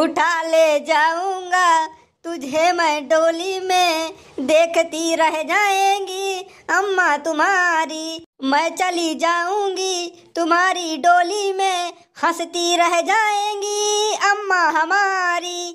उठा ले जाऊंगा तुझे मैं डोली में देखती रह जाएंगी अम्मा तुम्हारी मैं चली जाऊंगी तुम्हारी डोली में हंसती रह जाएंगी अम्मा हमारी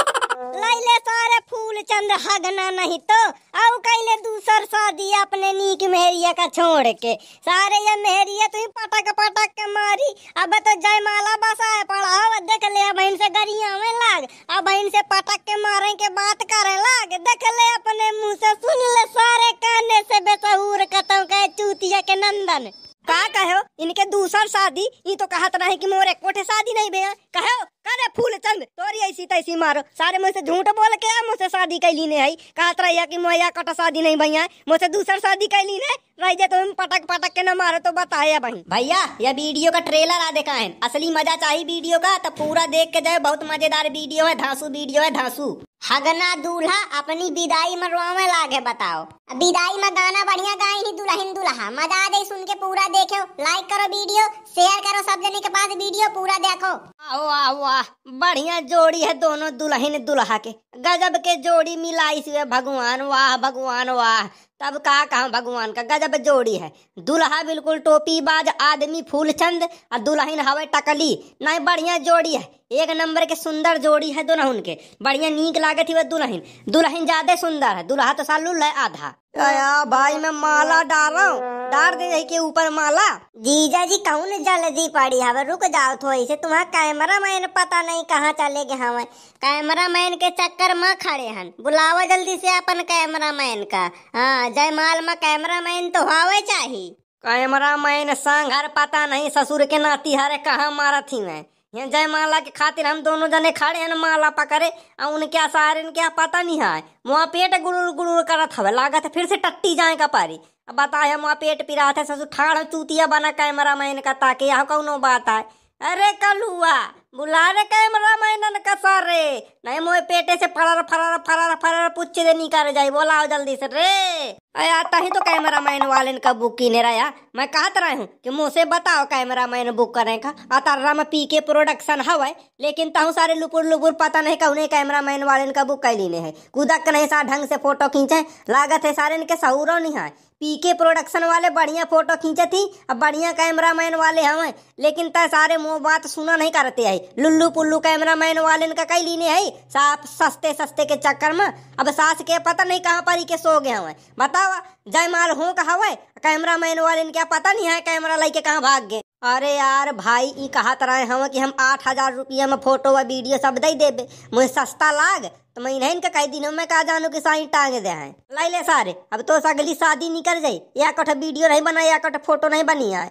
लैले सारे फूल चंद हगना नहीं तो आओ कहले दूसर शादी अपने नीक मेहरिया का छोड़ के सारे ये मेहरिया तू पटक पटक के मारी अब तो जयमाला बसाए पढ़ाओ देख ले अब से गरिया में लाग अब बहन से पटक के मारे के बात करे लाग देख ले अपने मुंह से सुन ले सारे कहने से बेसहूर कतौ के चूतिया के नंदन का कहो इनके दूसर शादी ई तो कहत नहीं कि मोरे कोठे शादी नहीं भैया कहो अरे फूल चंद तोरी ऐसी तैसी मारो सारे मुझसे झूठ बोल के मुझसे शादी कैली ने है कहत रही की मैया कट शादी नहीं भैया मुझसे दूसर शादी कैली ने रह जाए तुम पटक पटक के ना मारो तो बताया भाई भैया ये वीडियो का ट्रेलर आ देखा है असली मजा चाहिए वीडियो का तो पूरा देख के जाए बहुत मजेदार वीडियो है धांसू वीडियो है धांसू हगना दूल्हा अपनी विदाई में रोवे लागे बताओ विदाई में गाना बढ़िया गाए ही दुल्हन दूल्हा मजा आ जाए सुन के पूरा देखो लाइक करो वीडियो शेयर करो सब जने के पास वीडियो पूरा देखो आओ आओ आओ वाह बढ़िया जोड़ी है दोनों दुल्हन दुल्हा के गजब के जोड़ी मिलाई सी भगवान वाह भगवान वाह तब का कहा भगवान का गजब जोड़ी है दुल्हा बिल्कुल टोपी बाज आदमी फूल चंद और दुल्हन हवा टकली नहीं बढ़िया जोड़ी है एक नंबर के सुंदर जोड़ी है दुल्हन के बढ़िया नीक लागे थी वह दुल्हन दुल्हन ज्यादा सुंदर है दुल्हा तो सालू ले आधा आया भाई मैं माला डाल रहा हूँ डाल दे के ऊपर माला जीजा जी कहूँ जल्दी पड़ी हवा रुक जाओ थोड़ी से तुम्हारा कैमरा मैन पता नहीं कहाँ चले गए हमें कैमरा मैन के चक्कर में खड़े हन बुलावो जल्दी से अपन कैमरा मैन का हाँ जयमाल में कैमरा मैन तो हवे चाहिए कैमरा मैन संग हर पता नहीं ससुर के नाती हरे कहाँ मारा थी मैं यहाँ जयमाला के खातिर हम दोनों जने खड़े हैं माला पकड़े और उनके आसार इनके पता नहीं है वहाँ पेट गुड़ गुड़ करत हवे लागत फिर से टट्टी जाए का पारी अब बताए हम वहाँ पेट पिरा था ससुर ठाड़ चूतिया बना कैमरा मैन का ताकि यहाँ कौनो बात आए अरे कलुआ ಬುಲಾರೆ ಕೈ ಮರಾಮೈ ನನ್ನ से फरार फरार फरार फरार पूछ निकाले जाए जाई बोलाओ जल्दी से रे आता ही तो कैमरा मैन वाले का बुक की रहा रहा मैं कहत रहा हूँ कि मुँह से बताओ कैमरा मैन बुक करने का अतारा में पी के प्रोडक्शन हवा लेकिन तहु सारे लुपुर लुपुर पता नहीं का कैमरा मैन वाले का बुक कर लेने है कूदक नहीं सा ढंग से फोटो खींचे लागत है सारे इनके सहूरों नहीं है पी के प्रोडक्शन वाले बढ़िया फोटो खींचे थी अब बढ़िया कैमरा मैन वाले हमें लेकिन तय सारे मुँह बात सुना नहीं करते है लुल्लू पुल्लू कैमरा मैन वाले इनका कई लीने है साफ सस्ते सस्ते के चक्कर में अब सास के पता नहीं कहाँ पर ही के सो गए हमें बताओ जयमाल हो कहा हवे कैमरा मैन वाले क्या पता नहीं है कैमरा लेके कहाँ भाग गए अरे यार भाई ई कहा तरह हम कि हम आठ हजार रुपया में फोटो व वीडियो सब दे देबे मुझे सस्ता लाग तो मैं इन्हें इनका कई दिन मैं कहा जानू कि साई टांग दे हैं लाई ले सारे अब तो अगली शादी निकल जाये या कठ वीडियो नहीं बना या कठ फोटो नहीं बनी है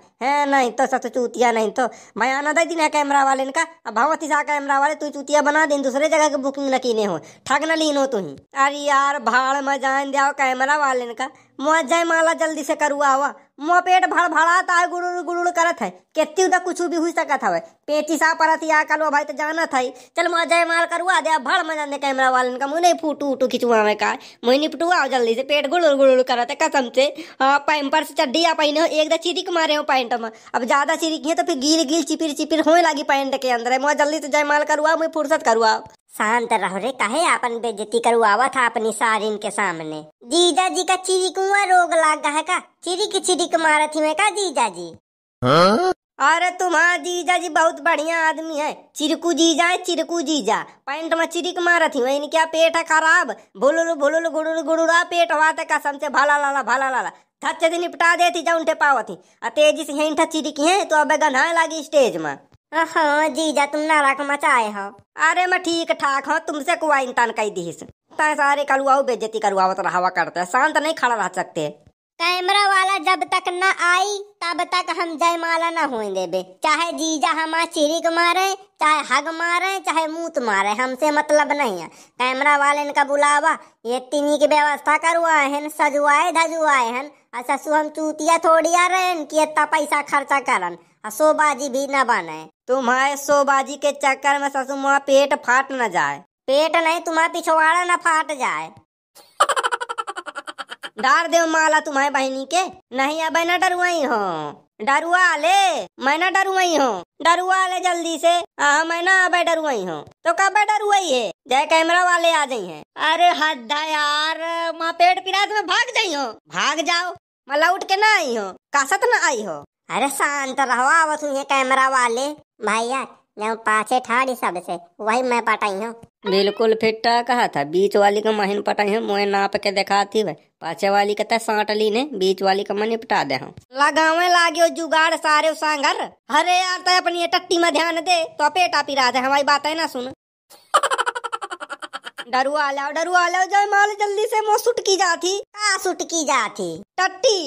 नहीं तो सच चूतिया नहीं तो मैं आना दे दिन है कैमरा वाले इनका अब भगवती सा कैमरा वाले तू चूतिया बना दे दूसरे जगह की बुकिंग न कीने हो ठग न लीन हो तू अरे यार भाड़ में जान दिया कैमरा वाले इनका मुआवजा माला जल्दी से करुआ हुआ मो पेट भड़ भड़ाता है गुड़ गुड़ुड़ करत है कितनी तो कुछ भी हुई सकत हवे सा परत या कलो भाई तो जाना था चल मुआ जय माल करुआ दे भड़ मजा दे कैमरा वाले का मुँह नहीं फूटू उटू खिंचवा में का मुँह निपटुआ जल्दी से पेट गुड़ गुड़ करत है कसम से हाँ पैम्पर से चड्डिया पहने एक दा चिरिक मारे हो पैंट में अब ज्यादा चिरिक है तो फिर गिर गिर चिपिर चिपिर होने लगी पैंट के अंदर है मुआ जल्दी से जय माल करुआ मुझे फुर्सत करुआ शांत रहो रे कहे अपन बेजती करवावा था अपनी सारिन के सामने जीजा जी का चिरी कुआ रोग लाग है का चिरी की चिरी मारा थी मैं का जीजा जी हाँ? अरे तुम जीजा जी बहुत बढ़िया आदमी है चिरकू जीजा है चिरकू जीजा पैंट में चिरिक मारा थी वही क्या पेट है खराब भोलुलु भोलुलु गुड़ुलु गुड़ुरा पेट हुआ था कसम से भाला लाला भाला लाला धच्चे दिन निपटा देती जा उनटे पावती तेजी से हेंठा चिरिक है तो अब गन्हा लागी स्टेज में हाँ जीजा तुम नाराक मचाए हो अरे मैं ठीक ठाक हूँ तुमसे कुआई इंतान कई दीस तय सारे कलुआऊ बेजती करुआ तो रहा करते शांत नहीं खड़ा रह सकते कैमरा वाला जब तक न आई तब तक हम जयमाला न हो देवे चाहे जीजा हमारा चिरिक मारे चाहे हग मारे चाहे मूत मारे हमसे मतलब नहीं है कैमरा वाले इनका बुलावा ये तिनी की व्यवस्था करवाए हैं सजवाए धजवाए हैं ससु अच्छा, हम चूतिया थोड़ी आ रहे हैं कि इतना पैसा खर्चा करन शोबाजी भी न बने तुम्हारे शोबाजी के चक्कर में ससु माँ पेट फाट न जाए पेट नहीं तुम्हारा पिछवाड़ा न फाट जाए डार दे माला तुम्हारी बहनी के नहीं अब न डरुआई हो डरुआ ले मैं ना डरुआई हूँ डरुआ ले जल्दी से आ हाँ, मैं ना अब डरुआई हूँ तो कब डरुआई है जय कैमरा वाले आ जाये हैं अरे हद यार माँ पेट पिरा भाग जाई हो भाग जाओ मैं लौट के ना आई हो कासत ना आई हो अरे शांत रहो आवत हुई कैमरा वाले भाई यार जब पाछे ठाड़ी सब से वही मैं पटाई हूँ बिल्कुल फिट्टा कहा था बीच वाली का महीन पटाई हूँ मुहे नाप के दिखाती वह पाछे वाली कहता तो साट ली ने बीच वाली का मन निपटा दे लगावे लागे जुगाड़ सारे सांगर अरे यार तो अपनी टट्टी में ध्यान दे तो पेटा पिरा दे हमारी बात है ना सुन डरुआ लाओ डरुआ लाओ जय माल जल्दी से मो सुटकी जाती का सुटकी जाती टट्टी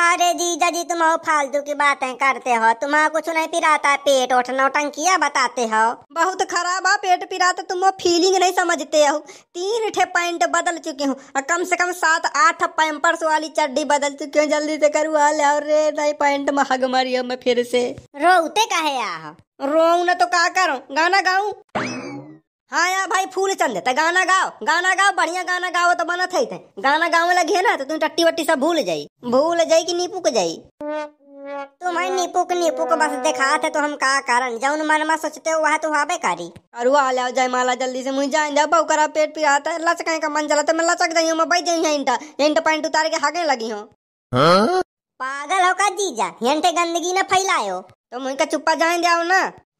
अरे जीजा जी तुम हो फालतू की बातें करते हो तुम्हारा कुछ नहीं पिराता पेट उठना टंकिया बताते हो बहुत खराब है पेट पिराते तुम फीलिंग नहीं समझते हो तीन ठे पैंट बदल चुके हूँ कम से कम सात आठ पैंपर्स वाली चड्डी बदल चुके हूँ जल्दी से करवा ले और रे नहीं पैंट महग मरियो मैं फिर से रोते कहे आ रो न तो का करो गाना गाऊ हाँ यार भाई फूल चंद तो गाना गाओ गाना गाओ बढ़िया गाना गाओ तो बना थे गाना गावे लगे ना तो तुम टट्टी वट्टी सब भूल जाई भूल जाई कि नीपुक जाई तुम्हें नीपुक नीपुक बस दिखात है तो हम का कारण जौन में सोचते हो वह तो हावे कारी और वह लाओ जय माला जल्दी से मुझे जाए दे बहु करा पेट पिराता है लचक का मन चला तो मैं लचक जाई मैं बैठ जाई इंटा इंटा पैंट उतार के हागे लगी हूँ हाँ? पागल हो का जीजा यंटे गंदगी न फैलायो तुम तो उनका चुप्पा जाने जाओ ना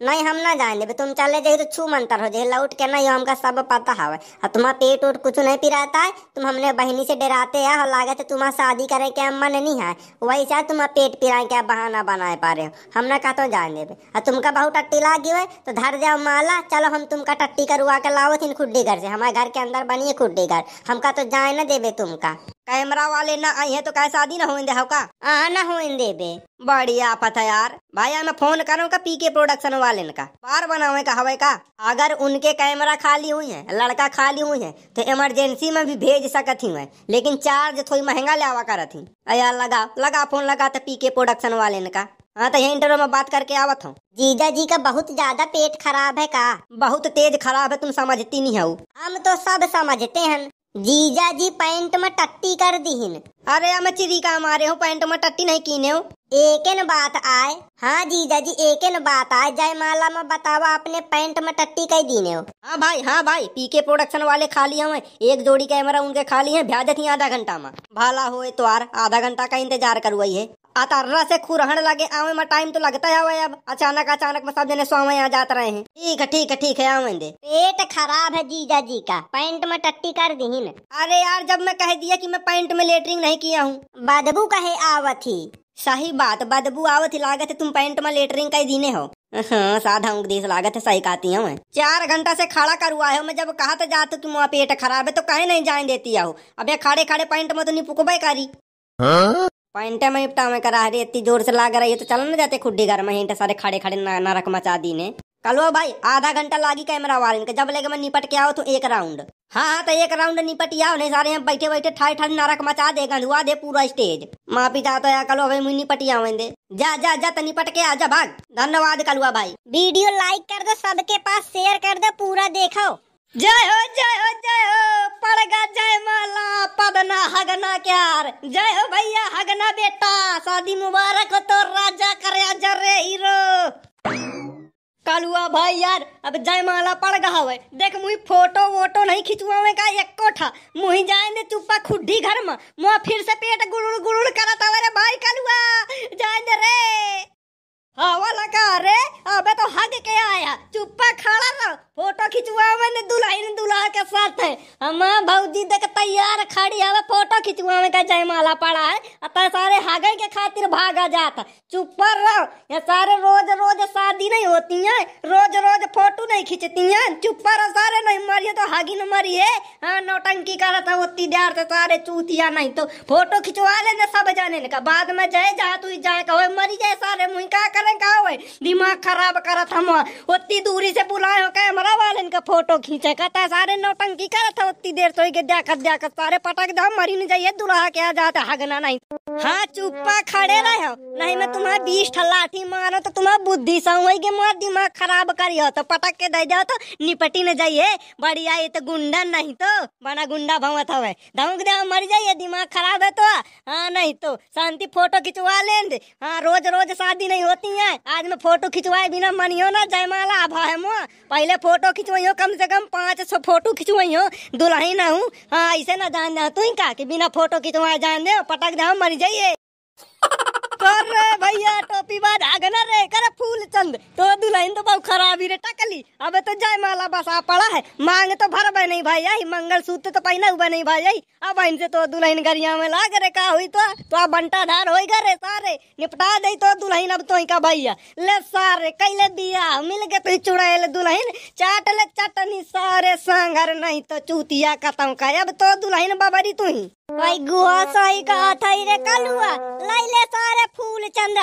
नहीं हम ना जाने देवे तुम चले जाइए तो छू मंतर हो जाए लौट के नहीं हमका सब पता हवे और तुम्हारा पेट उट कुछ नहीं पिराता है तुम हमने बहनी से डराते है और लागत तो है तुम्हारा शादी करे के मन नहीं है वही से तुम्हारा पेट पिराए क्या बहाना बनाए पा रहे हो हम ना कहते तो जान देवे और तुमका बहुत टट्टी लागी हुए तो धर जाओ माला चलो हम तुमका टट्टी करवा के लाओ थी खुड्डी घर से हमारे घर के अंदर बनिए खुड्डी घर हमका तो जाए ना देवे तुमका कैमरा वाले ना आई है तो कैसे शादी ना होने दे का हाँ ना होने दे बे बढ़िया पता यार भाई मैं फोन करूँ का पीके प्रोडक्शन वाले का बार बनावे का हवे का अगर उनके कैमरा खाली हुई है लड़का खाली हुई है तो इमरजेंसी में भी भेज सकती हूँ लेकिन चार्ज थोड़ी महंगा ले आवा करा थी यार लगा लगा फोन लगा तो पीके प्रोडक्शन वाले का हाँ तो यही इंटरव्यू में बात करके आवा था जीजा जी का बहुत ज्यादा पेट खराब है का बहुत तेज खराब है तुम समझती नहीं हो हम तो सब समझते हैं जीजा जी पैंट में टट्टी कर दीन अरे हम चिरी का मारे हो पैंट में टट्टी नहीं कीने हो एक बात आए हाँ जीजा जी एक बात आए माला में बतावा आपने पैंट में टट्टी कई दीने हो हाँ भाई हाँ भाई पीके प्रोडक्शन वाले खाली हुए एक जोड़ी कैमरा उनके खाली है भ्याजत ही आधा घंटा में भाला हो तो आधा घंटा का इंतजार करवाई है आ से खुरहण लगे आवे में टाइम तो लगता है अब अचानक अचानक में सब जने स्वामी यहाँ जाते रहे हैं ठीक है ठीक है ठीक है आवे दे पेट खराब है जीजा जी का पैंट में टट्टी कर दी न अरे यार जब मैं कह दिया कि मैं पैंट में लेटरिंग नहीं किया हूँ बदबू कहे आवत ही सही बात बदबू आवत लागत है तुम पैंट में लेटरिंग कई दीने हो हाँ साधा उपदेश लागत है सही कहती हूँ चार घंटा से खड़ा करवाए हो मैं जब कहा तो जाते तुम वहाँ पेट खराब है तो कहीं नहीं जाने देती हो अब खड़े खड़े पैंट में तो नहीं पुकबे करी हाँ? पैंटे में इपटा में करा रही इतनी जोर से लाग रही है तो चल ना जाते खुडी घर में इंटे सारे खड़े खड़े नरक मचा दी ने कलो भाई आधा घंटा लागी कैमरा वाले के जब लेके मैं निपट के आओ तो एक राउंड हाँ हाँ तो एक राउंड निपट आओ नहीं सारे यहाँ बैठे बैठे ठाई ठाई नरक मचा दे गंधुआ दे पूरा स्टेज माँ पिता तो यार कलो भाई मुझे निपट आओ दे जा जा जा तो निपट के आ जा भाग धन्यवाद कलुआ भाई वीडियो लाइक कर दो सबके पास शेयर कर दो पूरा देखो जय हो जय हो जय हो पड़गा जय माला पदना हगना क्यार जय हो भैया हगना बेटा शादी मुबारक हो तो राजा करे जरे हीरो कालुआ भाई यार अब जय माला पड़गा हवे देख मुई फोटो वोटो नहीं खिंचवावे का एक कोठा मुही जाए दे चुप्पा खुड्डी घर में मुआ फिर से पेट गुड़ ya. सारे खड़ी है फोटो खिंचवावे का जयमाला पड़ा है अत सारे हागे के खातिर भागा जाता चुप पर रहो ये सारे रोज रोज शादी नहीं होती है रोज रोज फोटो नहीं खींचती है चुप रहो सारे नहीं मरिए तो हागी न मरी है हाँ नौटंकी करता होती देर से सारे चूतिया नहीं तो फोटो खिंचवा लेने सब जाने का बाद में जाए जा तू जाए कहो मरी जाए सारे मुई का करें का हो दिमाग खराब करत हम उतनी दूरी से बुलाए हो कैमरा वाले का फोटो खींचे कहता सारे नौटंकी करत उतनी देर तो देखत देखत सारे अरे पटक दो मरी नहीं जाइए दुल्हा क्या जाता हगना नहीं हाँ चुप्पा खड़े रहो नहीं मैं तुम्हें बीस लाठी मारो तो तुम्हें बुद्धि सही मार दिमाग खराब करियो तो पटक के दे जाओ तो निपटी न जाइए बढ़िया ये तो गुंडा नहीं तो बना गुंडा भवत हो धमक दे मर जाइए दिमाग खराब है तो हाँ नहीं तो शांति फोटो खिंचवा ले हाँ रोज रोज शादी नहीं होती है आज मैं फोटो खिंचवाए बिना मनियो ना जयमाला आभा है मुआ पहले फोटो खिंचवाई हो कम से कम पाँच सौ फोटो खिंचवाई हो दुल्हा ना हूँ हाँ ऐसे ना जान ना तू का कि बिना फोटो की तुम्हारे जान दे पटक जाओ मर जाइए तोर रे भैया टोपी बाद आगना रे करे फूल चंद तो दुल्हन तो बहुत खराबी रे टकली अबे तो जय माला बसा पड़ा है मांग तो भर बे नहीं भाई आई मंगल सूत्र तो पहना हुआ नहीं भाई आई अब इनसे तो दुल्हन गरिया में लाग रे का हुई तो तो बंटा धार हो रे सारे निपटा दे तो दुल्हन अब तो का भैया ले सारे कैले बिया मिल गए तो चुड़ैल दुल्हन चाट ले चटनी सारे सांगर नहीं तो चूतिया खत्म का अब तो दुल्हन बाबरी तू ही भाई गुआ सही कहा था रे कलुआ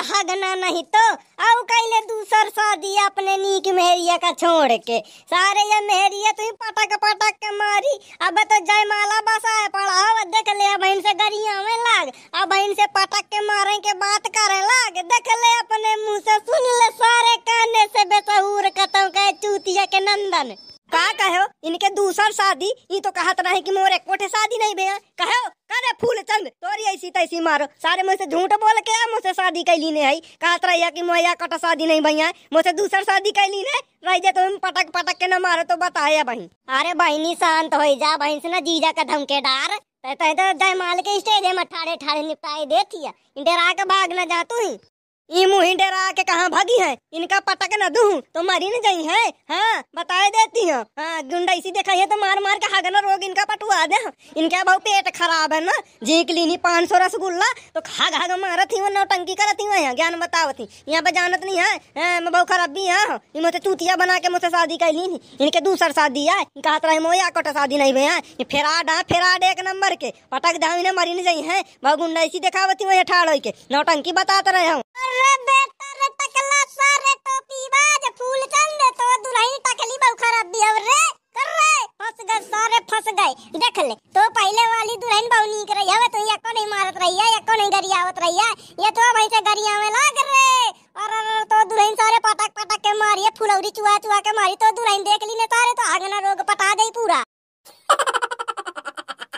हगना नहीं तो अब कैले दूसर शादी अपने नीक मेहरिया का छोड़ के सारे ये मेहरिया तू पटक पटक के मारी अब तो जयमाला बसा है अब देख ले बहन से गरिया में लाग अब बहन से पटक के मारे के बात करे लाग देख ले अपने मुंह से सुन ले सारे कहने से बेसहूर कतौ के चूतिया के नंदन का कहो इनके दूसर शादी ये तो कहत रहे कि मोरे कोठे शादी नहीं भैया कहो करे फूल चंद तोरी ऐसी तैसी मारो सारे मुझसे झूठ बोल के मुझसे शादी कैली ने है कहत रहिया की मोया कटा शादी नहीं भैया मुझसे दूसर शादी कैली ने रही जे तुम तो पटक पटक के न मारो तो बताया बहन अरे बहनी शांत हो जा बहन से ना जीजा का धमके डार तय तो के स्टेज में ठाड़े ठाड़े निपटाए देती है डरा के भाग न जा तू ही ये मुही डरा के कहा भागी है इनका पटक न दू तो मरी न जाई है हाँ बता देती हूँ हाँ गुंडा इसी देखा है तो मार मार के हागना रोग इनका पटुआ दे इनका बहु पेट खराब है ना जीक लीनी पाँच सौ रसगुल्ला तो खा खा मार थी वो नौटंकी करती हूँ यहाँ ज्ञान बतावती यहाँ पे जानत नहीं है हाँ, मैं बहु खराब भी यहाँ मुझे चूतिया बना के मुझसे शादी कर ली इनके दूसर शादी है इनका हाथ रहे मोया कोटा शादी नहीं भैया फेरा फेराड फेरा फेराड एक नंबर के पटक धावी मरी नही जाई है बहु गुंडा इसी देखावती हूँ ठाड़ के नौटंकी बताते रहे हूँ तो देख ले तो पहले वाली दुल्हन बाउनी कर रही है तो ये को नहीं मारत रही है ये को नहीं गरी आवत रही है ये तो भाई से गरिया में लाग रे और तो दुल्हन सारे पटक पटक के मारी है फुलौरी चुआ चुआ के मारी तो दुल्हन देख ली ने सारे तो आंगना रोग पटा गई पूरा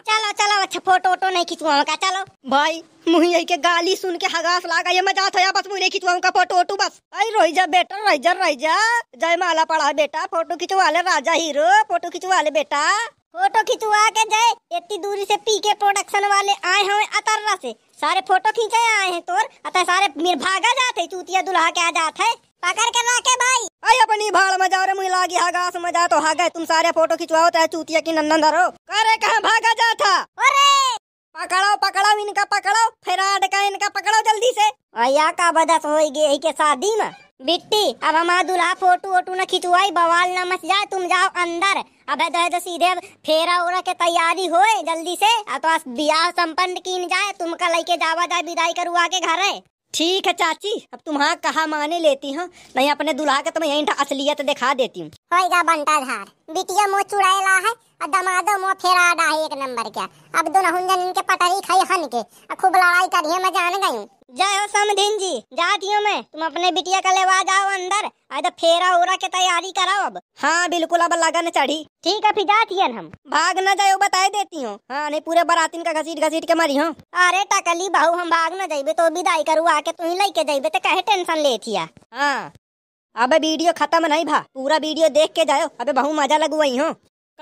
चलो चलो अच्छा फोटो वोटो नहीं खिंचवाऊँ का चलो भाई मुही के गाली सुन के हगास लागा ये मजा था या बस मुझे खिंचवाऊँ का फोटो वोटो बस अरे रोई जा बेटा रोई जा रोई जा जय माला पड़ा बेटा फोटो खिंचवा ले राजा हीरो फोटो खिंचवा ले बेटा फोटो खिंचवा के जय इतनी दूरी से पीके प्रोडक्शन वाले आए हैं अतर्रा से सारे फोटो खींचे आए हैं तोर अतः सारे मेरे भागा जाते चूतिया दुल्हा के आ जाते पकड़ के लाके भाई अरे अपनी भाड़ में जाओ रे मुझे लागी हागा से मजा तो हागा तुम सारे फोटो खिंचवाओ चाहे चूतिया की नंदन धरो अरे कहा भागा जा था अरे पकड़ो पकड़ो इनका पकड़ो फिर का इनका पकड़ो जल्दी से अया का बदस हो गई के शादी में बिट्टी अब हमारा दूल्हा फोटो वोटू न खिंचवाई बवाल न मच जाए तुम जाओ अंदर अबे तो है तो सीधे फेरा उरा के तैयारी होए जल्दी से आ तो ब्याह संपन्न कीन जाए तुमका लेके जावा जाए विदाई करू के घर है ठीक है चाची अब तुम्हारा कहा माने लेती हूँ नहीं अपने दुल्हा के तो मैं यहीं असलियत दिखा देती हूँ बंटाधार बिटिया मो चुड़ाएला है और दमादो मोह फेराडा है एक नंबर के अब दोनों हुंजन इनके पटरी खाई हन के आ खूब लड़ाई कर करिए मैं जान गई जय हो समधिन जी जाती में तुम अपने बिटिया का लेवा जाओ अंदर अरे फेरा ओरा के तैयारी कराओ अब हाँ बिल्कुल अब लगन चढ़ी ठीक है फिर जाती है हम भाग न जाओ बताए देती हूँ हाँ नहीं पूरे बरातिन का घसीट घसीट के मरी हूँ अरे टकली बहू हम भाग न जाइबे तो विदाई करू आके तू ही लेके जाइबे तो कहे टेंशन लेती है हाँ अबे वीडियो खत्म नहीं भा पूरा वीडियो देख के जायो अबे बहु मजा लगू वही हो हाँ।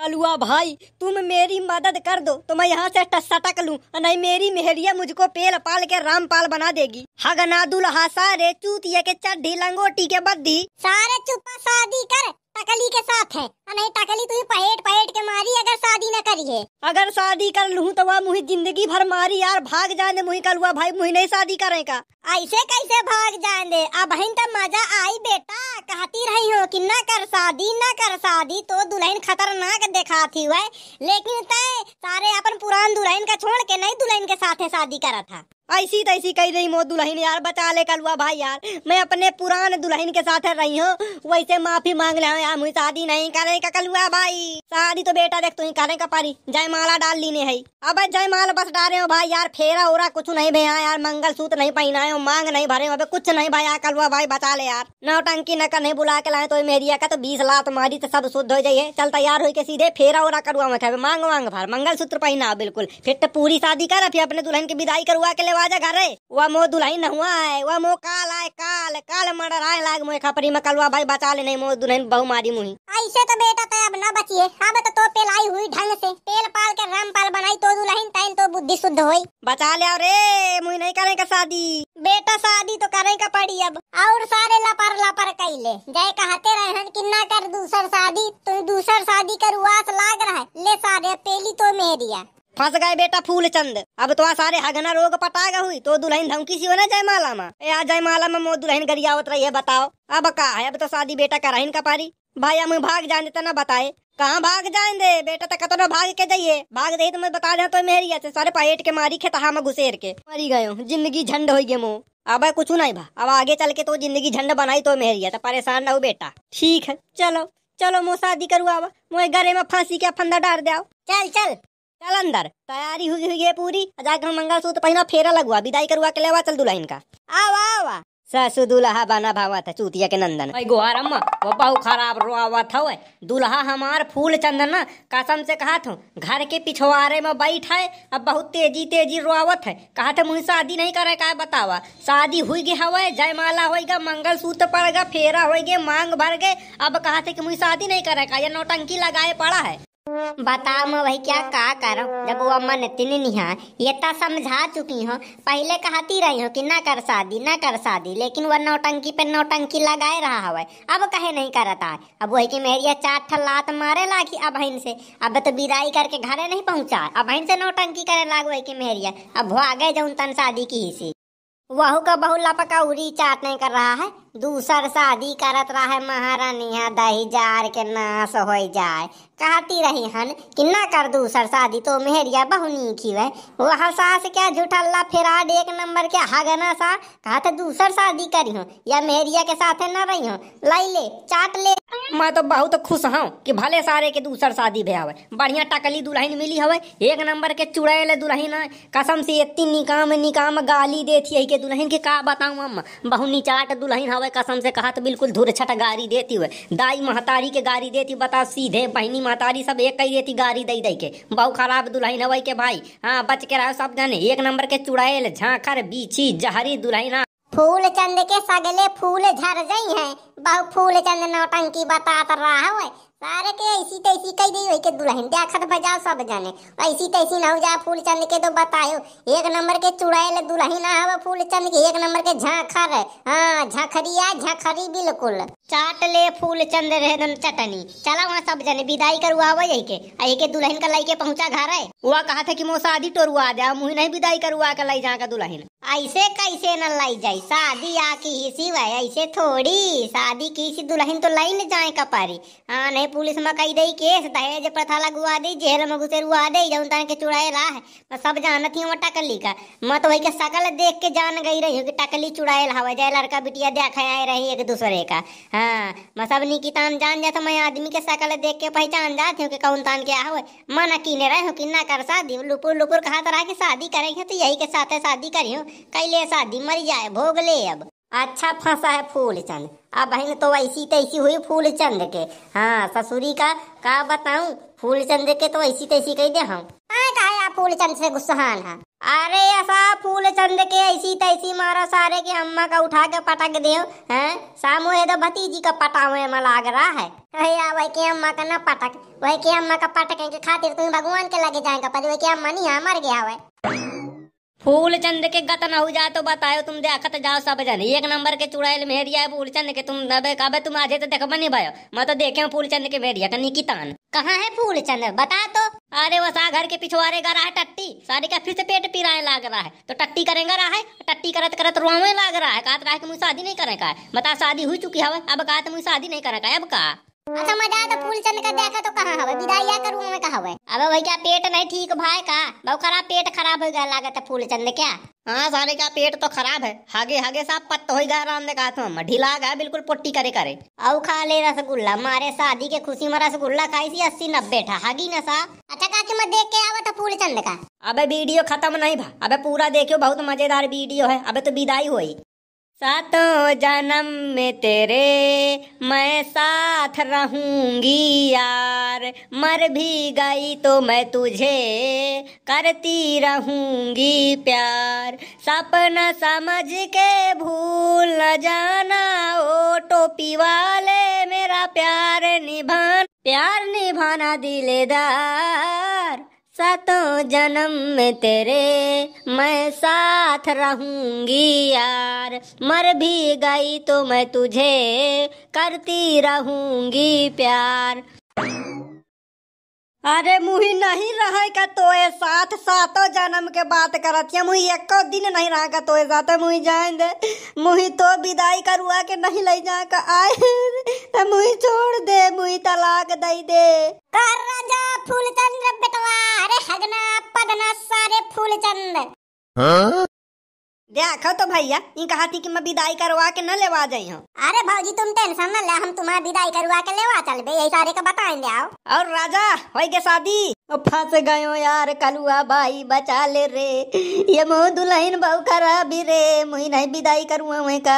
कलुआ भाई तुम मेरी मदद कर दो तो मैं यहाँ से सटक लू नहीं मेरी मेहरिया मुझको पेल पाल के रामपाल बना देगी हगना दुल्हा सारे रे चूतिया के चढ़ी लंगोटी के बद्दी सारे चुपा शादी कर टकली के साथ है नहीं टकली तुम पहेट पहेट के मारी अगर शादी न करिए अगर शादी कर लूँ तो वह मुझे जिंदगी भर मारी यार भाग जाने मुही कलुआ भाई मुही नहीं शादी करेगा ऐसे कैसे भाग जाने अब तो मजा आई बेटा रही हो कि न कर शादी न कर शादी तो दुल्हन खतरनाक दिखाती हुआ लेकिन तय सारे अपन पुरान दुल्हन का छोड़ के नहीं दुल्हन के साथ शादी करा था ऐसी तैसी कही रही मोह दुल्हन यार बचा ले कलुआ भाई यार मैं अपने पुराने दुल्हन के साथ रही हूँ वैसे माफी मांग ले यार मुझे शादी नहीं करे का कलुआ भाई शादी तो बेटा देख ही करे का पारी जयमाला डाल लीने है अब जयमाला बस डाले हो भाई यार फेरा ओरा कुछ नहीं भे यार मंगल सूत्र नहीं पहनाए मांग नहीं भरे अभी कुछ नहीं भाई कलुआ भाई बचा ले यार टंकी न कर नहीं बुला के लाए तो मेरिया का तो बीस लाख मारी तो सब शुद्ध हो जाइए चल तैयार हो के सीधे फेरा ओरा करुआ मैं मांग मांग भर मंगल सूत्र पहना बिल्कुल फिर तो पूरी शादी कर फिर अपने दुल्हन की विदाई करवा के ले आवाजा घरे वह मो दुल्ही नहुआ है वह मो काल आए काल काल मर्डर आए लाग मोए खपरी में कलवा भाई बचा ले नहीं मो दुल्हन बहु मारी मुही ऐसे तो बेटा तो अब ना बचिए अब तो तो पेलाई हुई ढंग से तेल पाल के राम पाल बनाई तो दुल्हन ताइन तो बुद्धि शुद्ध होई बचा ले अरे मुही नहीं करे का शादी बेटा शादी तो करे का पड़ी अब और सारे लपर लपर कैले जय कहते रहे रहन कि ना कर दूसर शादी तो दूसर शादी का रुआस लाग रहा है ले सारे पेली तो मेरिया फंस गए बेटा फूल चंद अब तो सारे हगना रोग पटागा हुई तो दुल्हन धमकी सी ना जय माला मा या जय माला मो दुल्हन गरियावत रही है बताओ अब कहा है अब तो शादी बेटा कराइन का पारी भाई हम भाग जाने तो ना बताए कहाँ भाग दे बेटा तो तो ना भाग के जाइए भाग दे तो मैं बता दे तो मेरी ऐसे सारे पहेट के मारी खेता में घुसेर के मरी गये जिंदगी झंड हो गये मुँह अब कुछ नहीं भा अब आगे चल के तो जिंदगी झंड बनाई तो मेरी तो परेशान रहो बेटा ठीक है चलो चलो मो शादी करूँ अब मोए गले में फांसी के फंदा डाल दे चल चल चल अंदर तैयारी हुई हुई है पूरी जाकर मंगल मंगलसूत्र पहना फेरा लगवा विदाई करवा के लेवा चल दुल्हन का आवा आवा ससु दुल्हा बना भावा था चूतिया के नंदन ऐ गोहार अम्मा वो बहु खराब रोआवा था वे दुल्हा हमार फूल चंदन कसम से कहा था घर के पिछवारे में बैठ है अब बहुत तेजी तेजी रोआवत है कहा था मुझे शादी नहीं करे का बतावा शादी हुई गई हवा जयमाला हो गया मंगलसूत्र पड़ गया फेरा हो गए मांग भर गए अब कहा था कि मुझे शादी नहीं करे का ये नौटंकी लगाए पड़ा है बताओ मैं भाई क्या कहा करो जब वो अम्मा नितिन नहीं है हाँ, ये तो समझा चुकी हूँ पहले कहती रही हूँ कि ना कर शादी ना कर शादी लेकिन वह नौटंकी पे नौटंकी लगाए रहा है अब कहे नहीं करता है अब वही कि मेरी चार ठल लात मारे लागी बहन से अब तो विदाई करके घरे नहीं पहुँचा बहन से नौटंकी करे लागू वही कि मेरिया अब वो आ गए जो उन तन शादी की ही सी वहू का बहु लपका उड़ी चाट नहीं कर रहा है दूसर शादी करत रहे महारानी है दही जार के नाश हो जाए कहती रही हन कि ना कर दूसर शादी तो मेहरिया बहुनी की वे वह सास क्या झूठल्ला फिरा एक नंबर के हगना सा कहा था दूसर शादी करी हूँ या मेहरिया के साथ ना रही हूँ लाई ले चाट ले मैं तो बहुत खुश हूँ कि भले सारे के दूसर शादी भे हवे बढ़िया टकली दुल्हन मिली हवे एक नंबर के चुड़ैल दुल्हन है कसम से इतनी निकाम निकाम गाली देती है के दुल्हन के का बताऊँ हम बहुनी चाट दुल्हन हुए कसम से कहा तो बिल्कुल धुर छट गाड़ी देती हुए दाई महतारी के गाड़ी देती बता सीधे बहनी महतारी सब एक कही देती गाड़ी दे दई के बहु खराब दुल्हन हवई के भाई हाँ बच के रहो सब जाने एक नंबर के चुड़ैल झाखर बीछी जहरी दुल्हना फूल चंद के सगले फूल झर गई हैं बहु फूल चंद नौटंकी बतात रहा है सारे के ऐसी तैसी कही दी के दुल्हन आखत बजाओ सब जाने ऐसी तैसी तो ना हो जा फूल चंद के तो बतायो एक नंबर के चुड़ैल दुल्हन ना हो फूल चंद के एक नंबर के झाखर हाँ झाखरिया झाखरी बिल्कुल चाट ले फूल चंद रेदम चटनी चला वहाँ सब जाने विदाई करवा यही के यही के दुल्हन का लाई के पहुँचा घर है वह कहा था कि मोसादी टोरुआ दे मुही नहीं विदाई करवा के लाई जा का दुल्हन ऐसे कैसे न लाई जाए शादी आकी ही सिव ऐसे थोड़ी शादी की सी दुल्हन तो लाई न जाए कपारी हाँ नहीं पुलिस में कही दई केस दहेज प्रथा लगवा दी जेल में घुसे रुआ दे जौन तन के चुड़ाए रहा है मैं सब जानत वो टकली का मैं तो वही के सकल देख के जान गई रही हूँ कि टकली चुड़ाए हवा जाए लड़का बिटिया देखा आए रही एक दूसरे का हाँ मैं सब नी तान जान जाता मैं आदमी के शकल देख के पहचान जाती हूँ कि कौन तान क्या हो मैं न कीने रहे हूँ कि ना कर शादी लुपुर लुपुर कहा तरह की शादी करेंगे तो यही के साथ शादी करी हूँ कैले शादी मर जाए भोग ले अब अच्छा फंसा है फूलचंद अब बहन तो ऐसी तैसी हुई फूलचंद के हाँ ससुरी का का बताऊं फूलचंद के तो ऐसी तैसी कह दे हम फूलचंद से गुस्साहान है अरे ऐसा फूलचंद के ऐसी तैसी मारो सारे के अम्मा का उठा के पटक दे हैं सामो है तो भतीजी का पटा हुए में लाग रहा है भैया वही के अम्मा का ना पटक वही के अम्मा का पटक के खातिर तुम भगवान के लगे जाएगा पर वही के अम्मा नहीं हाँ मर गया वह फूलचंद के गत न हो जाए तो बतायो तुम देखत जाओ सब जन एक नंबर के चुड़ैल मेहरिया है फूलचंद के तुम अबे कबे तुम आज तो देखब नहीं भाई मैं तो देखे फूल फूलचंद के मेहरिया का की तान कहाँ है फूलचंद बता तो अरे सा घर के पिछवाड़े गा रहा है टट्टी सारी का फिर से पेट पिराए लाग रहा है तो टट्टी करेंगे रहा है टट्टी करत करत रोवे लाग रहा है कहा रहा है मुझे शादी नहीं करे का बता शादी हो चुकी तो है अब कहा तो मुझे शादी नहीं करे का अब कहा अच्छा मजा तो फूलचंद का देखा तो कहाँ हवे विदाइया या रूम मैं कहाँ हवे अबे भाई क्या पेट नहीं ठीक भाई का बहु खराब पेट खराब हो गया लागत है फूलचंद क्या हाँ सारे का पेट तो खराब है हागे हागे साहब पत्त हो गया राम ने कहा तुम ढीला गया बिल्कुल पोट्टी करे करे औ खा ले रसगुल्ला मारे शादी के खुशी में रसगुल्ला खाई सी अस्सी नब्बे ठा हागी ना सा अच्छा काकी मैं देख के आवा तो फूल चंद का अबे वीडियो खत्म नहीं भा अबे पूरा देखियो बहुत मजेदार वीडियो है अबे तो विदाई हुई सातों जन्म में तेरे मैं साथ रहूंगी यार मर भी गई तो मैं तुझे करती रहूंगी प्यार सपना समझ के भूल न जाना ओ टोपी वाले मेरा प्यार निभाना प्यार निभाना दिलेदार सातों जन्म में तेरे मैं साथ रहूंगी यार मर भी गई तो मैं तुझे करती रहूंगी प्यार अरे मुही नहीं रहे का तो ए साथ सातो जन्म के बात करत है मुही एको दिन नहीं रहा का तो ए साथ मुही जाए दे मुही तो विदाई करुआ के नहीं ले जा का आए तो मुही छोड़ दे मुही तलाक दे दे कर तो राजा फूलचंद बेटवा अरे हगना पदना सारे फूलचंद हाँ? देखो तो भैया कहा थी कि मैं विदाई करवा के न लेवा जाये हूँ अरे भाजी तुम टेंशन न ले हम तुम्हारी विदाई करवा के लेवा चल बे यही सारे का बताएंगे आओ और राजा हो के शादी फंस गयो यार कलुआ भाई बचा ले रे ये मुँह दुल्हन बहु खराबी रे मुई नहीं विदाई करूँ का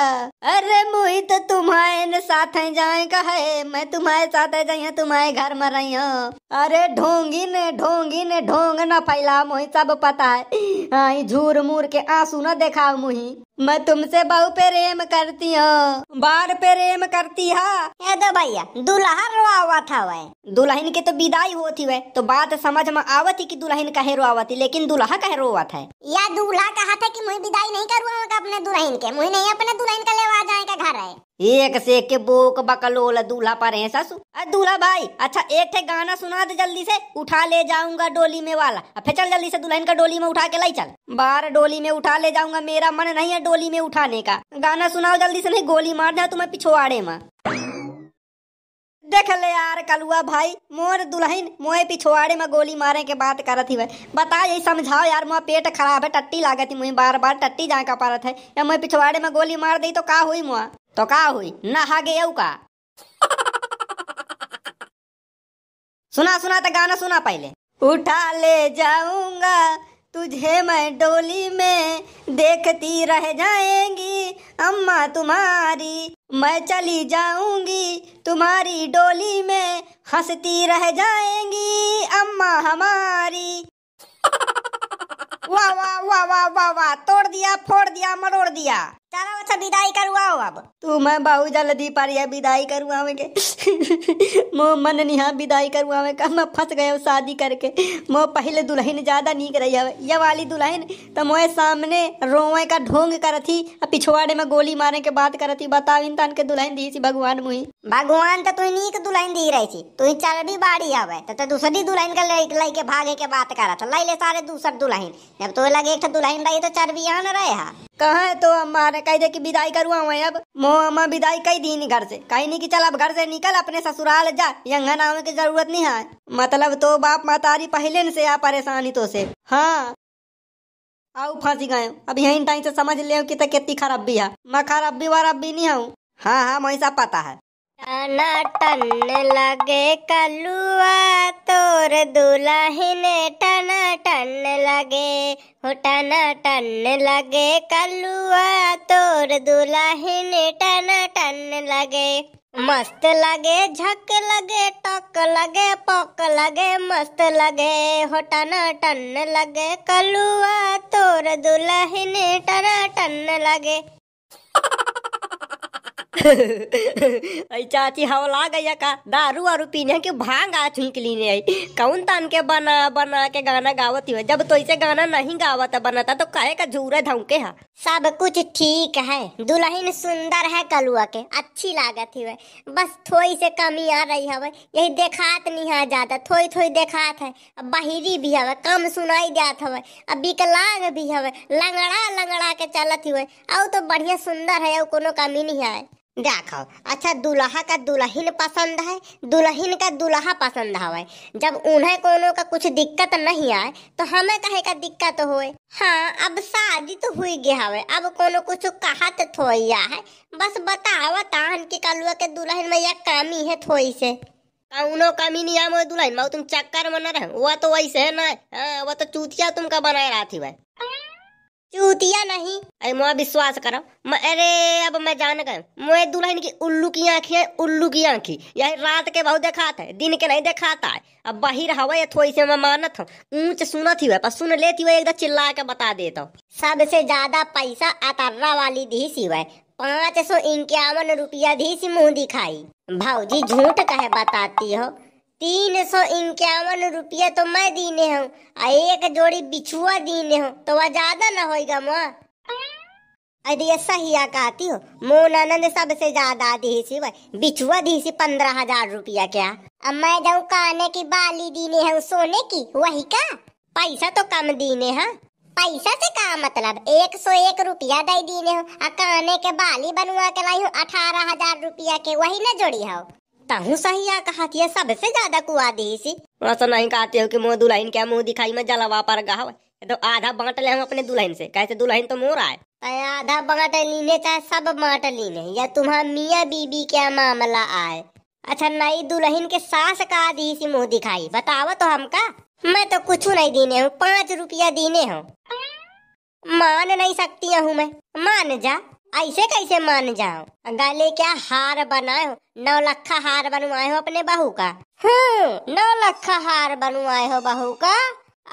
अरे मुई तो तुम्हारे साथ जाए का है मैं तुम्हारे साथ जाई तुम्हारे घर में रही हूँ अरे ढोंगी ने ढोंगी ने ढोंग न फैला मुई सब पता है झूर मूर के आंसू न देखा खाऊ मुही मैं तुमसे बहु पे रेम करती हूँ बार पे रेम करती है दो भैया दुल्हन रोआ हुआ था वह दुल्हन के तो विदाई होती वह तो बात समझ में आवती की दुल्हन कहे रोआ थी लेकिन दुल्हा कहे रोआ था या दूल्हा कहा था कि मुझे विदाई नहीं करूँगा अपने दुल्हन के मुझे नहीं अपने दुल्हन का लेवा जाएगा घर है एक से एक बोक बकलोल दूल्हा पर है ससु अरे दूल्हा भाई अच्छा एक थे गाना सुना दे जल्दी से उठा ले जाऊंगा डोली में वाला फिर चल जल्दी से दुल्हन का डोली में उठा के लाई चल बार डोली में उठा ले जाऊंगा मेरा मन नहीं है डोली में उठाने का गाना सुनाओ जल्दी से नहीं गोली मार दे तुम्हें पिछवाड़े में देख ले यार कलुआ भाई मोर दुल्हन मोहे पिछवाड़े में गोली मारे के बात कर करत ही बता यही समझाओ यार मोह पेट खराब है टट्टी लागत ही मुझे बार बार टट्टी जाए का पारत है या मोहे पिछवाड़े में गोली मार दी तो का हुई मुआ तो का हुई नहा गया का सुना सुना तो गाना सुना पहले उठा ले जाऊंगा तुझे मैं डोली में देखती रह जाएंगी अम्मा तुम्हारी मैं चली जाऊंगी तुम्हारी डोली में हंसती रह जाएंगी अम्मा हमारी वाह वाह वाह वाह वाह वाह तोड़ दिया फोड़ दिया मरोड़ दिया चलो अच्छा विदाई करवाओ अब तू तो तुम्हें बहु पर यह विदाई के मो मन निहा विदाई करवावे का मैं फंस गए शादी करके मो पहले दुल्हन ज्यादा नीक रही है यह वाली दुल्हन तो मोए सामने रोए का ढोंग करथी और पिछवाड़े में गोली मारे के बात कर थी बताओ इंसान के दुल्हन दी थी भगवान मुही भगवान तो तुम नीक दुल्हन दी रही थी तुम चल भी बाड़ी आवे तो, तो दूसरी दुल्हन का लई लई भागे के बात कर तो ले सारे दूसर दुल्हन जब तुम लगे एक दुल्हन रही तो भी चरबियान रहे कहा तो हमारे कह दे की विदाई करुआ मैं अब मो अमा विदाई कही दी घर से कहीं नहीं की चल अब घर से निकल अपने ससुराल जा यंगन आवे की जरूरत नहीं है मतलब तो बाप मातारी पहले से आ परेशानी तो से हाँ आओ फांसी गए अब यही टाइम से समझ ले कि तो कितनी खराब भी है मैं खराब भी वराब भी नहीं हूँ हाँ हाँ मैं सब पता है टना टन लगे कलुआ तोर दुलाहिन टन टन लगे हो टन टन लगे कलुआ तोर दुलाहिन टन टन लगे मस्त लगे झक लगे टक लगे पक लगे मस्त लगे हो टन टन लगे कलुआ तोर दुलहिन टना टन लगे चाची हवला गया का दारू वारू पीने के भांग आ छुन लीने आई कौन तन के बना बना के गाना गावती हो जब तो इसे गाना नहीं गावता बनाता तो काहे का झूरे धमके हा सब कुछ ठीक है दुल्हन सुंदर है कलुआ के अच्छी लागत है बस थोड़ी से कमी आ रही हवे यही देखात नहीं है ज्यादा थोड़ी थोड़ी देखात है बहिरी भी है कम सुनाई जात है अब विकलांग भी है लंगड़ा लंगड़ा के चलत हुए और तो बढ़िया सुंदर है और कोनो कमी नहीं है देखो अच्छा दुल्हा का दुल्हन पसंद है दुल्हन का दुल्हा पसंद हवे जब उन्हें कोनो का कुछ दिक्कत नहीं आए तो हमें कहे का दिक्कत हो हाँ अब शादी तो हुई गया हवे अब कोनो कुछ कहत थोइया है बस बताओ तहन की कलुआ के दुल्हन में यह कमी है थोई से कौनो कमी नहीं आम दुल्हन में तुम चक्कर में न रहे वह तो वैसे है ना हाँ, वह तो चूतिया तुमका बनाए रहा थी भाई चूतिया नहीं अरे मुआ विश्वास करो अरे अब मैं जान गए मुझे दुल्हन की उल्लू की आँखी है उल्लू की आंखी यही रात के बहुत देखाता है दिन के नहीं देखाता है अब बाहर हवा ये थोड़ी से मैं मानत हूँ ऊंच सुनत ही पर सुन लेती हुआ एकदम चिल्ला के बता देता हूँ सबसे ज्यादा पैसा अतर्रा वाली सी सिवाय पाँच सौ इक्यावन रुपया दी सी मुँह दिखाई भाजी झूठ कहे बताती हो तीन सौ इक्यावन रुपया तो मैं दीने हूँ एक जोड़ी बिछुआ दीने हूँ तो वह ज्यादा न होगा माँ अरे सही कहती हो मोन आनंद सबसे ज्यादा दी सी भाई बिछुआ दी सी पंद्रह हजार रुपया क्या अब मैं जाऊँ काने की बाली दीने हूँ सोने की वही का पैसा तो कम दीने हैं पैसा से का मतलब एक सौ एक रुपया दे दीने हूँ कहने के बाली बनवा के लाई हूँ अठारह हजार रुपया के वही न जोड़ी हो तहु सही आ कहा कि सबसे ज्यादा कुआ दी सी तो नहीं कहते हो कि मोह दुल्हन क्या मुंह दिखाई में जलवा पर गहव तो आधा बांट ले हम अपने दुल्हन से कैसे दुल्हन तो मोर आए आधा बांट लीने चाहे सब बांट लीने या तुम्हार मिया बीबी क्या मामला आए अच्छा नई दुल्हन के सास का दी सी मुंह दिखाई बताओ तो हमका मैं तो कुछ नहीं दीने हूँ पाँच रुपया दीने हूँ मान नहीं सकती हूँ मैं मान जा ऐसे कैसे मान जाओ गले क्या हार बनाए नौ लखा हार बनवाए हो अपने बहू का हम्म, नौ लखा हार बनवाए हो बहू का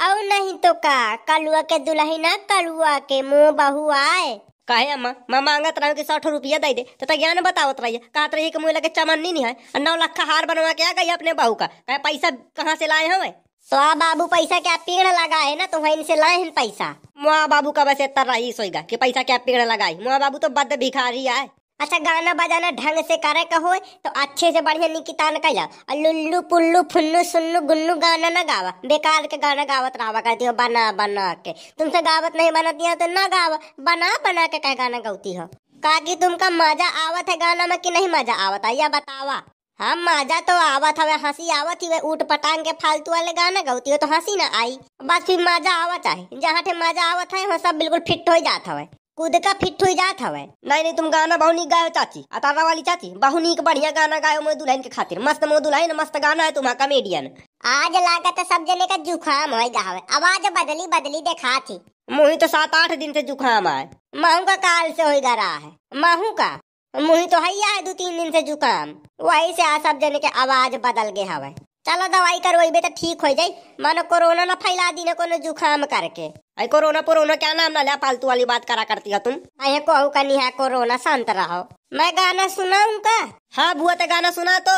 और नहीं तो का कलुआ के दुल्ही ना कलुआ के मुँह बहू आए कहे अम्मा मैं मांगत रहा हूँ कि सौ रुपया दे दे तो ज्ञान बतावत रही है कहत रही है कि मुँह लगे चमन नहीं है नौ लखा हार बनवा के आ गई अपने बहू का कहे पैसा कहाँ से लाए हुए तो आ बाबू पैसा क्या पेड़ है ना तो वहीं से लाए हैं पैसा मुआ बाबू का बस इतना रही सोएगा कि पैसा क्या पेड़ लगाए मुआ बाबू तो बद भिखारी आए अच्छा गाना बजाना ढंग से करे का हो तो अच्छे से बढ़िया निकितान कैला लुल्लू पुल्लू फुल्लू सुन्नू गुन्नू गाना ना गावा बेकार के गाना गावत रावा करती हो बना बना के तुमसे गावत नहीं बनाती हो तो ना गावा बना बना के कह गाना गाती हो का कि तुमका मजा आवत है गाना में कि नहीं मजा आवत है या बतावा हाँ मजा तो आवत हवे हंसी आवत ही ऊट पटांग के फालतू वाले गाना गाती हो तो हंसी ना आई बस फिर मजा आवत है जहाँ ठे मजा आवत है वहाँ सब बिल्कुल फिट हो जाता है कूद का फिट हो जात हवे नहीं नहीं तुम गाना बहुनी नीक गायो चाची अतारा वाली चाची बहुनी नीक बढ़िया गाना गायो मोदू लाइन के खातिर मस्त मोदू लाइन मस्त गाना है तुम्हारा कमेडियन आज लागत है सब जने का जुखाम है गावे आवाज बदली बदली देखा थी मुही तो सात आठ दिन से जुखाम है महू का काल से हो गया रहा है महू का मुही तो हैया है दो तीन दिन से जुकाम वही से आ सब जन के आवाज बदल गए हवे चलो दवाई करवाइबे तो ठीक हो जाई मानो कोरोना ना फैला दी ना कोनो जुकाम करके आई कोरोना कोरोना क्या नाम ना ले फालतू वाली बात करा करती है तुम अहे कहू का नहीं है कोरोना शांत रहो मैं गाना सुनाऊं का हाँ बुआ तो गाना सुना तो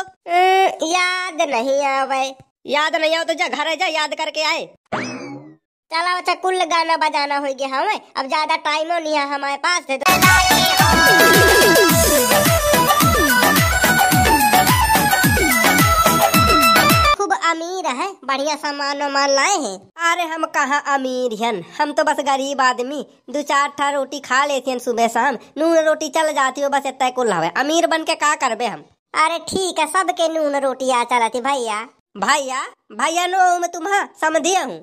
याद नहीं आवे याद नहीं आओ तो जा घर जा याद करके आए चलो अच्छा कुल गाना बजाना हो गया हमें अब ज्यादा टाइम नहीं है हमारे पास है अमीर है बढ़िया सामान वामान लाए हैं अरे हम कहा अमीर हैं हम तो बस गरीब आदमी दो चार ठा रोटी खा लेते हैं सुबह शाम नून रोटी चल जाती हो बस इतना कुल हवे अमीर बन के का करबे हम अरे ठीक है सबके नून रोटी आ चलती भैया भैया भैया नो मैं तुम्हारा समझी हूँ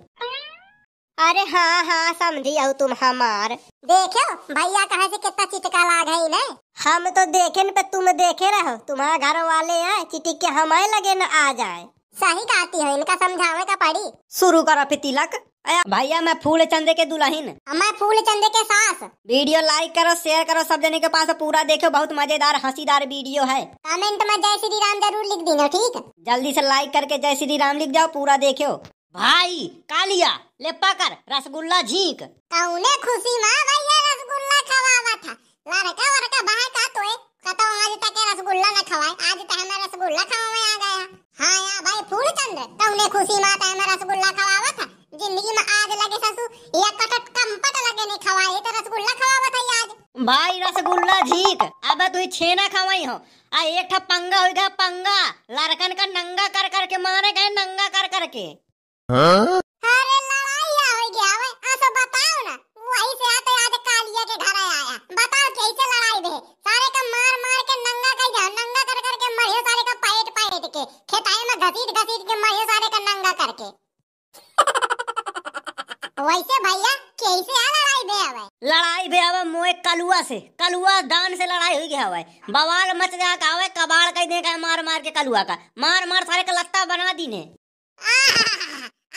अरे हाँ हाँ समझी आओ तुम हमार देखो भैया कहा से कितना चिटका ला गई न हम तो देखे न पे तुम देखे रहो तुम्हारा घर वाले हैं चिटिक के हमारे लगे न आ जाए सही कहती हो इनका समझावे का पड़ी शुरू करो फिर तिलक भैया मैं फूल चंदे के दुल्हन मैं फूल चंदे के सास वीडियो लाइक करो शेयर करो सब जने के पास पूरा देखो बहुत मजेदार हंसीदार वीडियो है कमेंट में जय श्री राम जरूर लिख देना ठीक जल्दी से लाइक करके जय श्री राम लिख जाओ पूरा देखो भाई कालिया ले पकड़ रसगुल्ला झीक कौने खुशी माँ भैया रसगुल्ला खवावा था लड़का वड़का बाहर का तो कतो आज तक रसगुल्ला न खवाए आज तक हमें रसगुल्ला खवाए आ गया हाँ यार भाई फूलचंद्र तुमने खुशी माता में रसगुल्ला खवावा था जिंदगी में आज लगे ससु या कटट कंपट लगे नहीं खवाए तो रसगुल्ला खवावा था आज भाई रसगुल्ला झीक अब तू छेना खवाई हो आ एक था पंगा होई पंगा लड़कन का नंगा कर कर के मारे गए नंगा कर कर के हाँ? अरे टाइम में घसीट घसीट के मैं सारे का नंगा करके वैसे भैया कैसे आ लड़ाई बे आवे लड़ाई बे आवे मोए कलुआ से कलुआ दान से लड़ाई हुई गया हवे बवाल मच जा का हवे कबाड़ कई दे का मार मार के कलुआ का मार मार सारे का लत्ता बना दी ने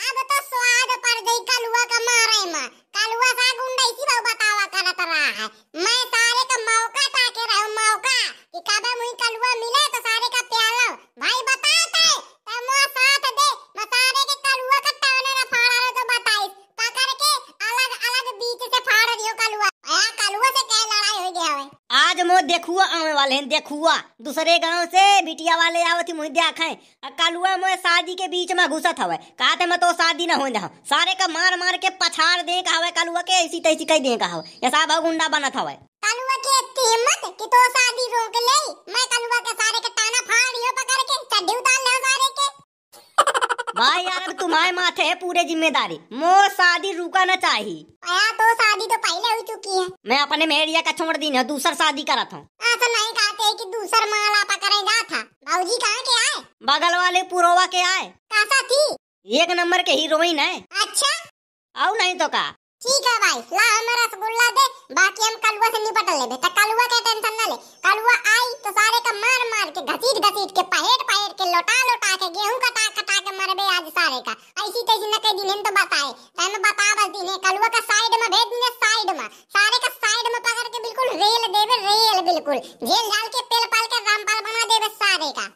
अब तो स्वाद पड़ गई कलुआ का मारे में मा। कलुआ सा गुंडा इसी बताओ बतावा करत रहा है मैं सारे का मौका ताके रहूं मौका कि काबा मुई कलुआ मिले तो सारे का प्याला भाई बताते तो मो साथ दे मसारे के कलुआ का फाड़ा रे तो बताई के अलग अलग बीच से फाड़ दियो कलुआ आया हाँ, कलुआ से लड़ाई हो गया है आज मो देखुआ आवे वाले हैं देखुआ दूसरे गांव से बिटिया वाले आवत मुई देखे कलुआ मो शादी के बीच में घुसत हवे कहा थे मैं तो शादी ना हो जा सारे का मार मार के पछाड़ दे कहवे कलुआ के ऐसी तैसी कह दे कहवे ऐसा भगुंडा बनत हवे इतनी हिम्मत कि तो शादी रोक ले मैं कलुआ के सारे के टाना पकड़ के चड्डी उतार ले सारे के भाई यार तुम्हारे माथे है पूरे जिम्मेदारी मो शादी रुका न चाहिए आया तो शादी तो पहले हो चुकी है मैं अपने मेहरिया का छोड़ दी ना दूसर शादी करा था ऐसा नहीं कहते कि दूसर माला पकड़े जा था भाजी कहाँ के आए बगल वाले पुरोवा के आए कैसा थी एक नंबर के हीरोइन है अच्छा आओ नहीं तो कहा ठीक है भाई ला हमें रसगुल्ला दे बाकी हम कलुआ से निपट ले बेटा कलुआ का टेंशन ना ले कलुआ आई तो सारे का मार मार के घसीट घसीट के पहेट पहेट के लोटा लोटा के गेहूं कटा कटा के मरबे आज सारे का ऐसी तैसी न कह दिन हम तो बताए तो हमें बता बस दिन है कलुआ का साइड में भेज दिन साइड में सारे का साइड में पकड़ के बिल्कुल रेल देवे रेल बिल्कुल जेल डाल के पेल पाल के रामपाल बना देवे सारे का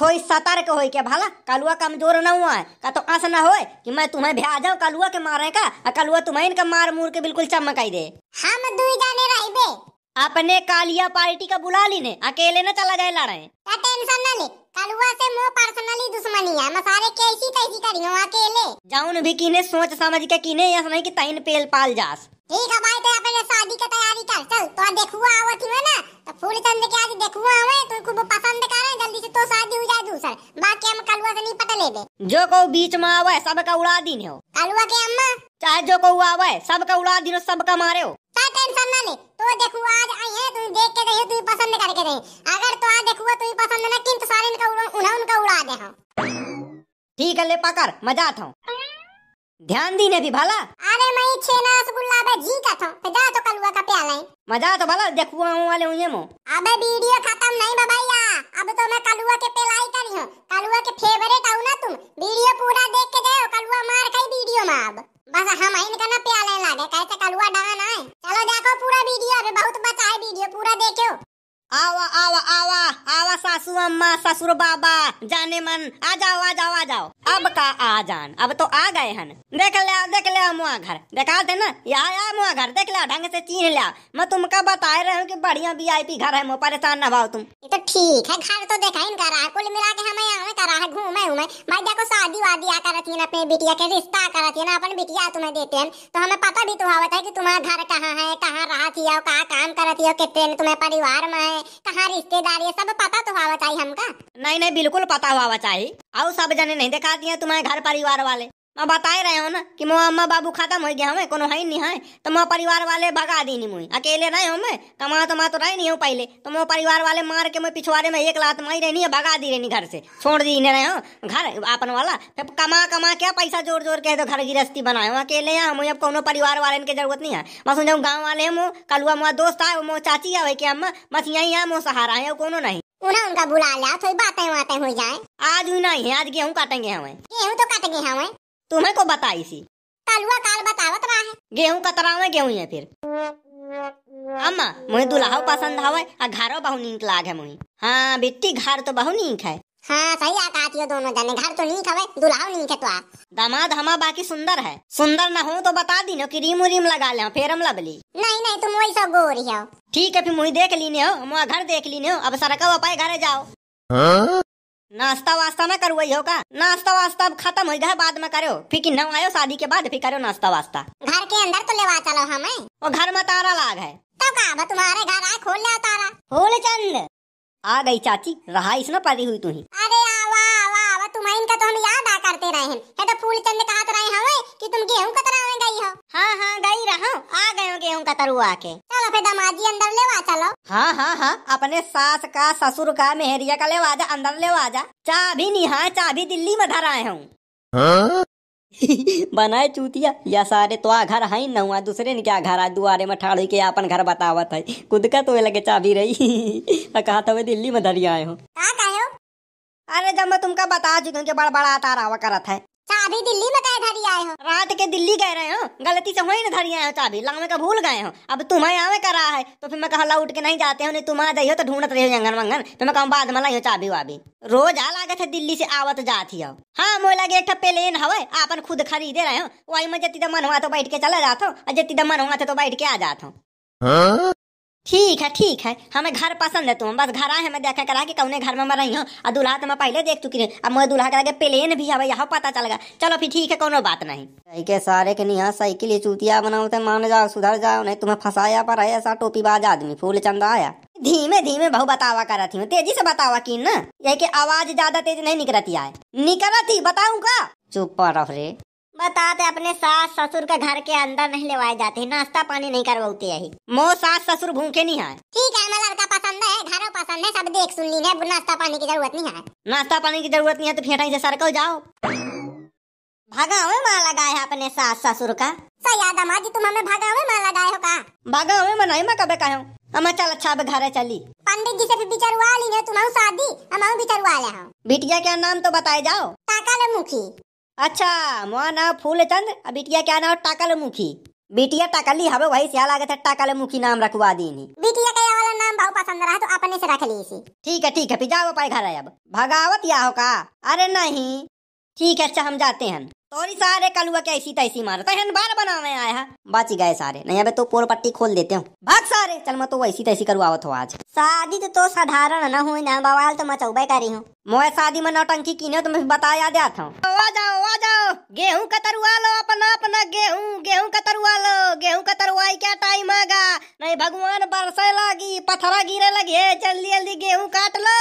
थोड़ी सतर्क हो के भाला कलुआ कमजोर न हुआ है का तो आस न हो कि मैं तुम्हें भ्या जाऊँ कलुआ के मारे का और कलुआ तुम्हें इनका मार मूर के बिल्कुल चमकाई दे हम हाँ, दुई जाने रही बे अपने कालिया पार्टी का बुला लीने अकेले न चला जाए लड़े टेंशन न ले कलुआ से मो पर्सनली दुश्मनी है मसारे कैसी तैसी करियो अकेले जाऊन भी कीने सोच समझ के कीने या समझ की तइन पेल पाल जास ठीक है भाई तो अपने शादी की तैयारी कर चल तो देखुआ आवे हो ना तो फूल चंद के आज देखुआ आवे तो खूब पसंद करे जल्दी से तो शादी हो जाए दूसर बाकी हम कलुआ से नहीं पता लेबे जो को बीच में आवे सब का उड़ा दिन हो कलुआ के अम्मा चाहे जो को आवे सब का उड़ा दिन सब का मारे हो टेंशन ना ले तो देखुआ आज आई है तू देख के रही तू पसंद करके रहे अगर तो आज देखुआ तू पसंद ना किन तो सारे उनका उड़ा उन्हें उनका उड़ा दे हां ठीक है ले पकड़ मजा आता हूं ध्यान दी ने भी भला अरे मैं छेना रसगुल्ला अबे जी का था तो जा तो कलुआ का प्याला मजा तो भला देखुआ हूं वाले हुए मो अबे वीडियो खत्म नहीं बबैया अब तो मैं कलुआ के पेलाई करी हूं कलुआ के फेवरेट आऊ ना तुम वीडियो पूरा देख के जाओ कलुआ मार खाई वीडियो में अब बस हम इन का ना प्याला लागे कहते कलुआ डान है चलो देखो पूरा वीडियो अबे बहुत बचा है वीडियो पूरा देखो आवा आवा आवा आवा सासू अम्मा ससुर बाबा जाने मन आ जाओ आ जाओ आ जाओ अब का आ जान अब तो आ गए हन देख लिया देख लिया मुआ घर देखा थे ना यहाँ आया मुआ घर देख लिया ढंग से चीन लिया मैं तुमका बता रहा हूँ कि बढ़िया वीआईपी घर है मो परेशान ना भाव तुम तो ठीक है घर तो देखा इनका रहा कुल मिला के हमें यहाँ में करा है घूमे हुए भाई देखो शादी वादी आ कर अपने बिटिया के रिश्ता कर रही ना अपन बिटिया तुम्हें देते हैं तो हमें पता भी तो हुआ है की तुम्हारा घर कहाँ है कहाँ रहा थी कहाँ काम कर रही हो कितने तुम्हें परिवार में है कहाँ रिश्तेदार ये सब पता तो हुआ चाहिए हमका नहीं नहीं बिल्कुल पता हुआ चाहिए और सब जने नहीं दिखा दिए तुम्हारे घर परिवार वाले मैं बताए रहे हो ना कि मोर अम्मा बाबू खत्म हो गया हमें कोनो है नहीं है तो मोह परिवार वाले भगा दी नहीं मुई अकेले रहे हो मैं कमा तो माँ तो, तो रहे नहीं हूँ पहले तो मोर परिवार वाले मार के मैं पिछवाड़े में एक लात मई रहनी है भगा दी रहनी घर से छोड़ दी नहीं रहे हो घर अपन वाला फिर कमा कमा क्या पैसा जोड़ जोड़ के तो घर गृहस्थी बनाए हूँ अकेले हैं मुझे अब कोनो परिवार वाले की जरूरत नहीं है बस जाऊँ गाँव वाले हैं कल हुआ मोह दोस्त आए मो चाची आवे के अम्मा बस यही है मो सहारा है कोनो नहीं उन्हें उनका बुला लिया बातें बातें हो जाए आज नहीं है आज गेहूँ काटेंगे हमें गेहूँ तो काटेंगे हमें तुम्हें को बताई सी तलुआ काल बतावत रहा है गेहूं कतरा में गेहूं है फिर अम्मा मुझे दुल्हा पसंद हवे और घरों बहु नीक लागे मुई हाँ बिट्टी घर तो बहु नीक है हाँ सही आकात यो दोनों जाने घर तो नीक हवे दुल्हा नीक है तो आ दामाद हमा बाकी सुंदर है सुंदर ना हो तो बता दी ना कि रीम उरीम लगा ले हाँ, फिर हम लबली नहीं नहीं तुम वही सब गोरी हो ठीक है फिर मुई देख लीने हो मुआ घर देख लीने हो अब सरका वापस घर जाओ हाँ? नाश्ता वास्ता ना करो हो का नाश्ता वास्ता अब खत्म हो गया बाद में करो फिर कि आयो शादी के बाद फिर करो नाश्ता वास्ता घर के अंदर तो लेवा चलो हमें और घर में तारा लाग है तो तुम्हारे घर आए खोल ले तारा खोल चंद आ गई चाची रहा इसमें पड़ी हुई तू ही अरे तुम्हाइन का तो हम याद आ करते रहे हैं है तो फूलचंद कहत तो रहे हवे कि तुम गेहूं कतरावे गई हो हां हां गई रहो आ गए गेहूं कतरुआ के चलो फिर दमाजी अंदर लेवा चलो हां हां हां अपने सास का ससुर का मेहरिया का लेवा जा अंदर लेवा जा चाबी निहा चाबी दिल्ली में धर आए हूं हां बनाए चूतिया या सारे तो आ घर है न हुआ दूसरे ने क्या घर आ दुआरे में ठाड़ी के अपन घर बतावत है खुद का तो लगे चाबी रही कहा था वे दिल्ली में धरिया आए हो अरे जब मैं तुमका बता चुका हूँ कि बड़ बड़ा तारावा करत है चाबी दिल्ली में गए धरी आए हो रात के दिल्ली गए रहे हो गलती से वही ना धरी आए हो चाबी लावे का भूल गए हो अब तुम्हें आवे करा है तो फिर मैं कहा लौट के नहीं जाते हो नहीं तुम आ जाइयो तो ढूंढत रहे जंगन वंगन फिर मैं कहूँ बाद में लाइयो चाबी वाबी रोज आ लागत है दिल्ली से आवत जाती हो हाँ मुझे लगे एक प्लेन हवे आपन खुद खरीदे रहे हो वही में जितना मन हुआ तो बैठ के चला जाता हूँ और जती मन हुआ तो बैठ के आ जाता हूँ ठीक है ठीक है हमें घर पसंद है तुम बस घर आए हमें देखा करा कि कौने घर में रही हो और दूल्हा तो मैं पहले देख चुकी रही अब मैं दूल्हा करा प्लेन भी हमें यहाँ पता चल गया चलो फिर ठीक है कोनो बात नहीं सही के सारे के नहीं साइकिल ये चूतिया तो मान जाओ सुधर जाओ नहीं तुम्हें फंसाया पर है ऐसा बाज आदमी फूल चंदा आया धीमे धीमे बहु बतावा कर करती हूँ तेजी से बतावा की न यही की आवाज ज्यादा तेज नहीं निकलती आए निकलती बताऊ का चुप रहो रे बताते अपने सास ससुर के घर के अंदर नहीं लेवाए जाते है नाश्ता पानी नहीं करवाते यही मो सास ससुर भूखे नहीं है ठीक है हमें लड़का पसंद है घर पसंद है सब देख सुन ली है नाश्ता पानी की जरूरत नहीं है नाश्ता पानी की जरूरत नहीं है तो फेटा से सरकल जाओ भगावे माँ लगाए अपने सास ससुर का सया दामाद तुम हमें भगावे माँ लगाए हो का भगावे माँ नहीं मैं कभी कहो हम चल अच्छा घर चली पंडित जी से फिर बिचरवा ली ने तो तुम शादी हम बिचरवा ले बिटिया क्या नाम तो बताए जाओ काका मुखी अच्छा मोर फूल फूलचंद बिटिया क्या नाम टाकल मुखी बिटिया टाकली हवे वही से लागत है टाकल मुखी नाम रखवा दीनी बिटिया का वाला नाम बहुत पसंद रहा तो अपने से रख ली इसी ठीक है ठीक है फिर जाओ पाए घर अब भगावत या हो का अरे नहीं ठीक है अच्छा हम जाते हैं तोरी सारे कलुआ के ऐसी तैसी मारता तो है बार बनावे आया है बच गए सारे नहीं अबे तो पोर पट्टी खोल देते हूँ भाग सारे चल मैं तो ऐसी तैसी करवावत हो आज शादी तो, तो साधारण न हुई ना बवाल तो मैं चौबे करी हूँ मोए शादी में नौटंकी की तो मैं बताया जाता हूँ आ जाओ आ जाओ गेहूँ का तरुआ लो अपना अपना गेहूँ गेहूँ का तरुआ लो गेहूँ का तरुआई क्या टाइम आगा नहीं भगवान बरसे लगी पथरा गिरे लगी है जल्दी जल्दी गेहूँ काट लो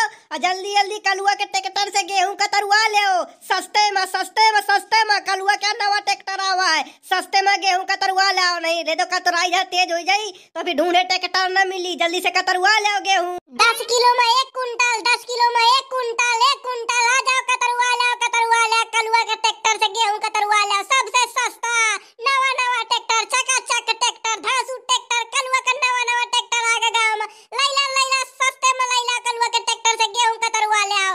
जल्दी जल्दी कलुआ के ट्रैक्टर से गेहूँ का तरुआ ले सस्ते में सस्ते में सस्ते में ना कलुआ क्या नवा ट्रैक्टर आवा है सस्ते में गेहूं का तरुआ लाओ नहीं दे दो कतराई जा तेज हो जाई तो अभी ढूंढे ट्रैक्टर ना मिली जल्दी से कतरुआ लाओ गेहूं दस किलो में एक कुंटल दस किलो में एक कुंटल एक कुंटल आ जाओ कतरुआ लाओ कतरुआ लाओ कलुआ के ट्रैक्टर से गेहूं कतरुआ लाओ सबसे सस्ता नवा नवा ट्रैक्टर चक ट्रैक्टर धासू ट्रैक्टर कलुआ का नवा नवा ट्रैक्टर आ गया गांव में लैला लैला सस्ते में लैला कलुआ के ट्रैक्टर से गेहूं कतरुआ लाओ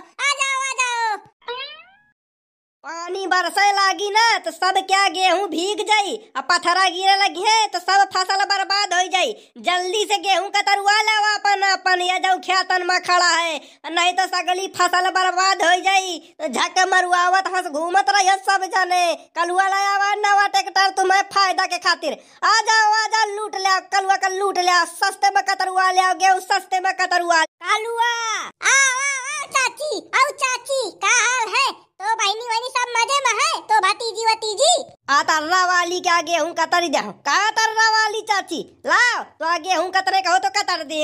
पानी बरसे लागी ना तो सब क्या गेहूं भीग जाई अब पथरा गिरे लगी है तो सब फसल बर्बाद हो जाई जल्दी से गेहूं का तरुआ लावा अपन अपन ये जो खेतन में खड़ा है नहीं तो सगली फसल बर्बाद हो जाई झक मरुआवत हंस घूमत रही सब जने कलुआ लावा नवा ट्रैक्टर तुम्हें फायदा के खातिर आ जाओ आ जाओ लूट ले कलुआ का लूट ले सस्ते में कतरुआ ले गेहूँ सस्ते में कतरुआ कलुआ चाची आओ चाची का हाल है तो बहनी वहनी सब मजे में है तो भतीजी वतीजी आ तर्रा वाली क्या गेहूं कतर दे का तर्रा वाली चाची लाओ तो गेहूं कतरे कहो तो कतर दे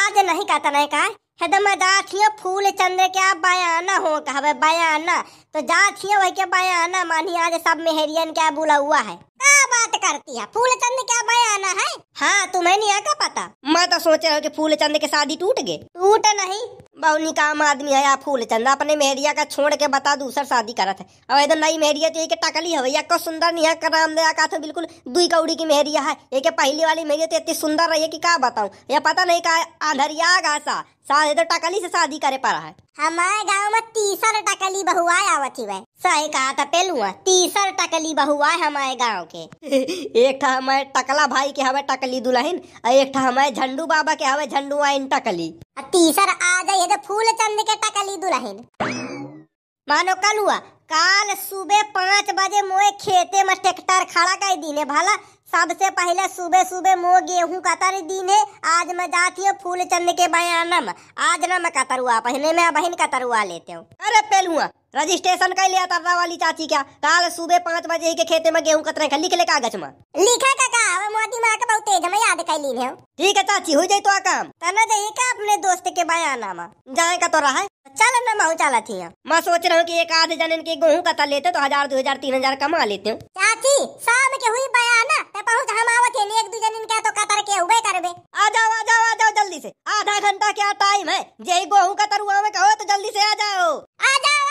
आज नहीं कतरे का हदमा तो जाखियो फूल चंद्र के आप बयाना हो कहा बयाना तो जाखियो वही के बयाना मानी आज सब मेहरियन क्या बुला हुआ है क्या बात करती है फूल चंद क्या बयाना है हाँ तुम्हें नहीं आका पता मैं तो सोच रहा हूँ कि फूल चंद के शादी टूट गई टूट नहीं बहुनी काम आदमी है आप फूल चंद अपने मेहरिया का छोड़ के बता दूसर शादी करत है अब एकदम नई मेहरिया तो एक टकली है भैया को सुंदर नहीं है कराम दया का तो बिल्कुल दुई कौड़ी की मेहरिया है एक पहली वाली मेहरिया तो इतनी सुंदर रही है कि क्या बताऊँ या पता नहीं का आंधरिया घासा तो टकली से शादी करे पा रहा है हमारे गाँव में तीसरा टकली बहुआ आवा थी वह सही कहा था पेलुआ तीसर टकली बहुआ है हमारे गांव के एक था हमारे टकला भाई के हमें टकली दुल्हन और एक था हमारे झंडू बाबा के हवे झंडू आई टकली तीसर आ जाइए तो फूल चंद के टकली दुल्हन मानो कल हुआ काल सुबह पाँच बजे मोए खेते में ट्रैक्टर खड़ा कर दीने भाला सबसे पहले सुबह सुबह मो गेहूं कतर है आज मैं जाती हूँ फूल चंद के में आज ना मैं कतरुआ पहले मैं बहन कतरुआ लेते हूँ अरे पहलुआ रजिस्ट्रेशन कर लिया तर्रा वाली चाची क्या कल सुबह पाँच बजे के खेत में गेहूँ कतरे का लिख ले कागज में लिखा का अब मोदी माँ का बहुत तेज हमें याद कर ली है ठीक है चाची हो जाए तो काम तना जाइए का अपने दोस्त के बयान में जाए का तो रहा है चल न मऊ चला थी मैं सोच रहा हूँ की एक आध जन के गेहूँ कता लेते तो हजार दो हजार तीन हजार कमा लेते हूँ चाची सब के हुई बयान पहुँच हम आवे है एक दो जन इनका तो कतर के हुए करबे आ जाओ आ जाओ आ जाओ जल्दी से आधा घंटा क्या टाइम है जय गेहूँ का तरुआ में कहो तो जल्दी से आ जाओ आ जाओ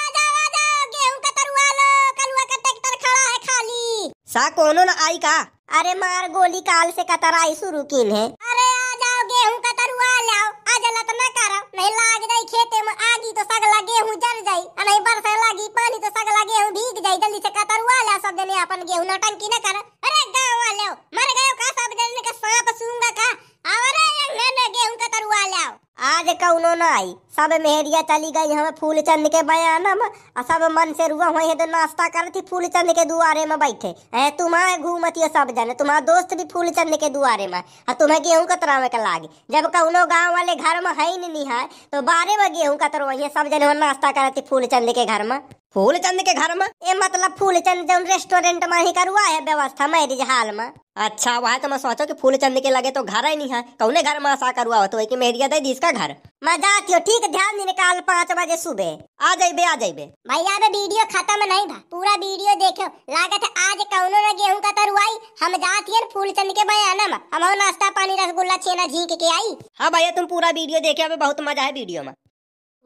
गेहूं का तरुआ लो कलुआ का ट्रैक्टर खड़ा है खाली सा कोनो ना आई का अरे मार गोली काल से कतराई शुरू कीन है अरे आ जाओ गेहूं का तरुआ लाओ आज अल्लाह तो ना करा नहीं लाग जाई खेते में आगी तो सगला गेहूं जर जाई और नहीं बरसा लागी पानी तो सगला गेहूं भीग जाई जल्दी से कतरुआ ले सब देने अपन गेहूं टंकी ना कर अरे गांव वाले मर गयो का सब दिन का सांप सूंगा का अरे मैंने गेहूं कतरुआ ले आज कौनो ना आई सब मेहरिया चली गई हम फूल चंद के बयानम और सब मन से रुआ हुए हैं तो नाश्ता करती फूल चंद के दुआरे में बैठे है तुम्हारे घूमती सब जन तुम्हारा दोस्त भी फूल चंद के दुआरे में और तुम्हें गेहूं कतरावे के लागे जब कौनो गांव वाले घर में है ही नहीं है तो बारह बजे हूँ कतर वही सब जन नाश्ता करती फूल चंद के घर में फूलचंद के घर में ये मतलब फूलचंद जो रेस्टोरेंट में ही करुआ है व्यवस्था मैरिज हाल में अच्छा वहाँ तो मैं सोचो कि फूलचंद के लगे तो घर ही नहीं है कौने घर में आशा करुआ हो तो एक मेहरिया दे दी इसका घर मैं जाती हूँ ठीक ध्यान नहीं निकाल पाँच बजे सुबह आ जाइबे आ जाइबे भैया में वीडियो खत्म नहीं था पूरा वीडियो देखो लागत है आज कौनो न गेहूं का तरुआई हम जाती है फूलचंद के बयान में हम नाश्ता पानी रसगुल्ला छेना झीक के आई हाँ भैया तुम पूरा वीडियो देखे बहुत मजा है वीडियो में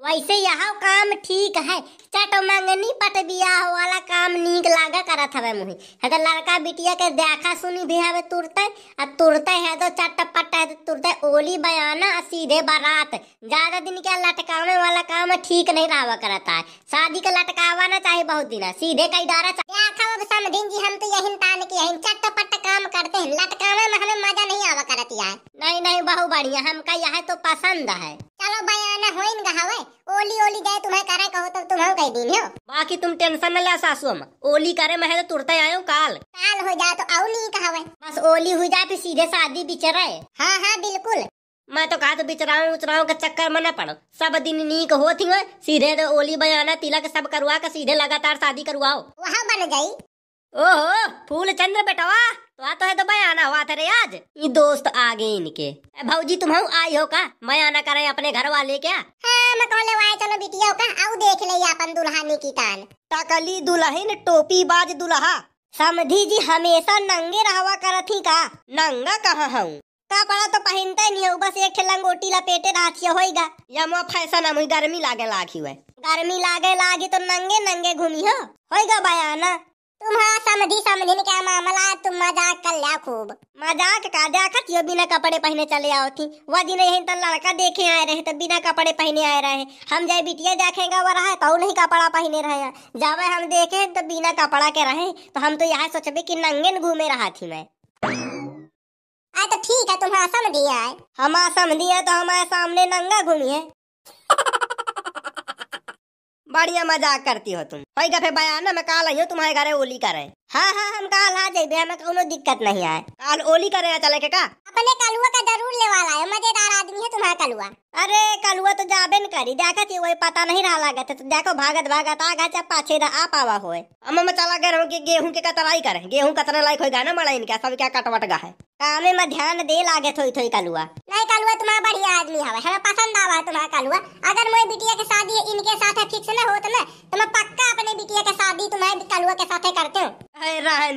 वैसे यहाँ काम ठीक है चट मंगनी पट बियाह वाला काम नीक लागा करा था मुहे अगर लड़का बिटिया के देखा सुनी भी हवे तुरते अब तुरते है तो चट पट है तो तुरते ओली बयाना सीधे बारात ज्यादा दिन के लटकावे वाला काम ठीक नहीं रहा करता है शादी के लटकावा ना चाहे बहुत दिन सीधे कई का इदारा जी हम तो यही तान की यही चट पट काम करते हैं लटकावे में हमें मजा नहीं आवा करती है नहीं नहीं बहुत बढ़िया हमका यह तो पसंद है चलो भाई आना बयाना होइन गहावे ओली ओली जाए तुम्हें करे कहो तब तो तुम्हें कह दीन हो बाकी तुम टेंशन न ले सासू हम ओली करे मैं तो तुरते आयो काल काल हो जाए तो आऊ नहीं कहावे बस ओली हो जाए तो सीधे शादी बिचरे हां हां बिल्कुल मैं तो कहा तो बिचराऊ उचराओ के चक्कर में न पड़ो सब दिन नीक हो थी सीधे तो ओली बयाना तिलक सब करवा के सीधे लगातार शादी करवाओ वहां बन गई ओहो फूल चंद्र बेटवा तो आते है तो मैं आना हुआ थे आज ये दोस्त आ गए इनके भाजी तुम हूँ आई हो का मैं आना करे अपने घर वाले क्या हाँ, मैं चलो बिटिया का आओ देख ले अपन दुल्हानी की तान टकली दुल्हन टोपी बाज दुल्हा समझी जी हमेशा नंगे रहवा कर थी का नंगा कहाँ हूँ का पड़ा तो पहनते नहीं हो बस एक लंगोटी लपेटे राखिया होगा या मो हम गर्मी लागे लाखी हुए गर्मी लागे लागी तो नंगे नंगे घूमी हो होएगा बयाना तुम्हा समझी ने क्या मामला तुम मजाक कर लिया खूब मजाक का देखत यो बिना कपड़े पहने चले आओ थी वह दिन यही तो लड़का देखे आए रहे तो बिना कपड़े पहने आए रहे हम जय बिटिया देखेगा वह रहा तो नहीं कपड़ा पहने रहे जब हम देखे तो बिना कपड़ा के रहे तो हम तो यहाँ सोचबे की नंगे घूमे रहा थी मैं तो ठीक है तुम्हारा समझ दिया है हमारा समझ दिया तो हमारे सामने नंगा घूमी है बढ़िया मजाक करती हो तुम वही गफे बयान ना मैं कहा लाई हूँ तुम्हारे घर होली कर रहे हाँ हाँ हम कल आ जाए हमें कोनो दिक्कत नहीं आए कल ओली करे चले के का अपने कलुआ का जरूर ले वाला है मजेदार आदमी है तुम्हारा कलुआ अरे कलुआ तो जाबे न करी देखा देखत वही पता नहीं रहा लगा था तो देखो भागत भागत आ गया पाछे दा आ पावा होए हम हम चला गए कि गेहूं के कतराई करे गेहूं कतरा लायक होएगा ना मड़ा इनका सब क्या कटवट गा है कामे में ध्यान दे लागे थोई थोई कलुआ नहीं कलुआ तुम्हारा बढ़िया आदमी है हमें पसंद आवा तुम्हारा कलुआ अगर मोए बिटिया के शादी इनके साथ फिक्स न होत ना तो मैं पक्का अपने बिटिया के शादी तुम्हारे कलुआ के साथ करते हूँ पानी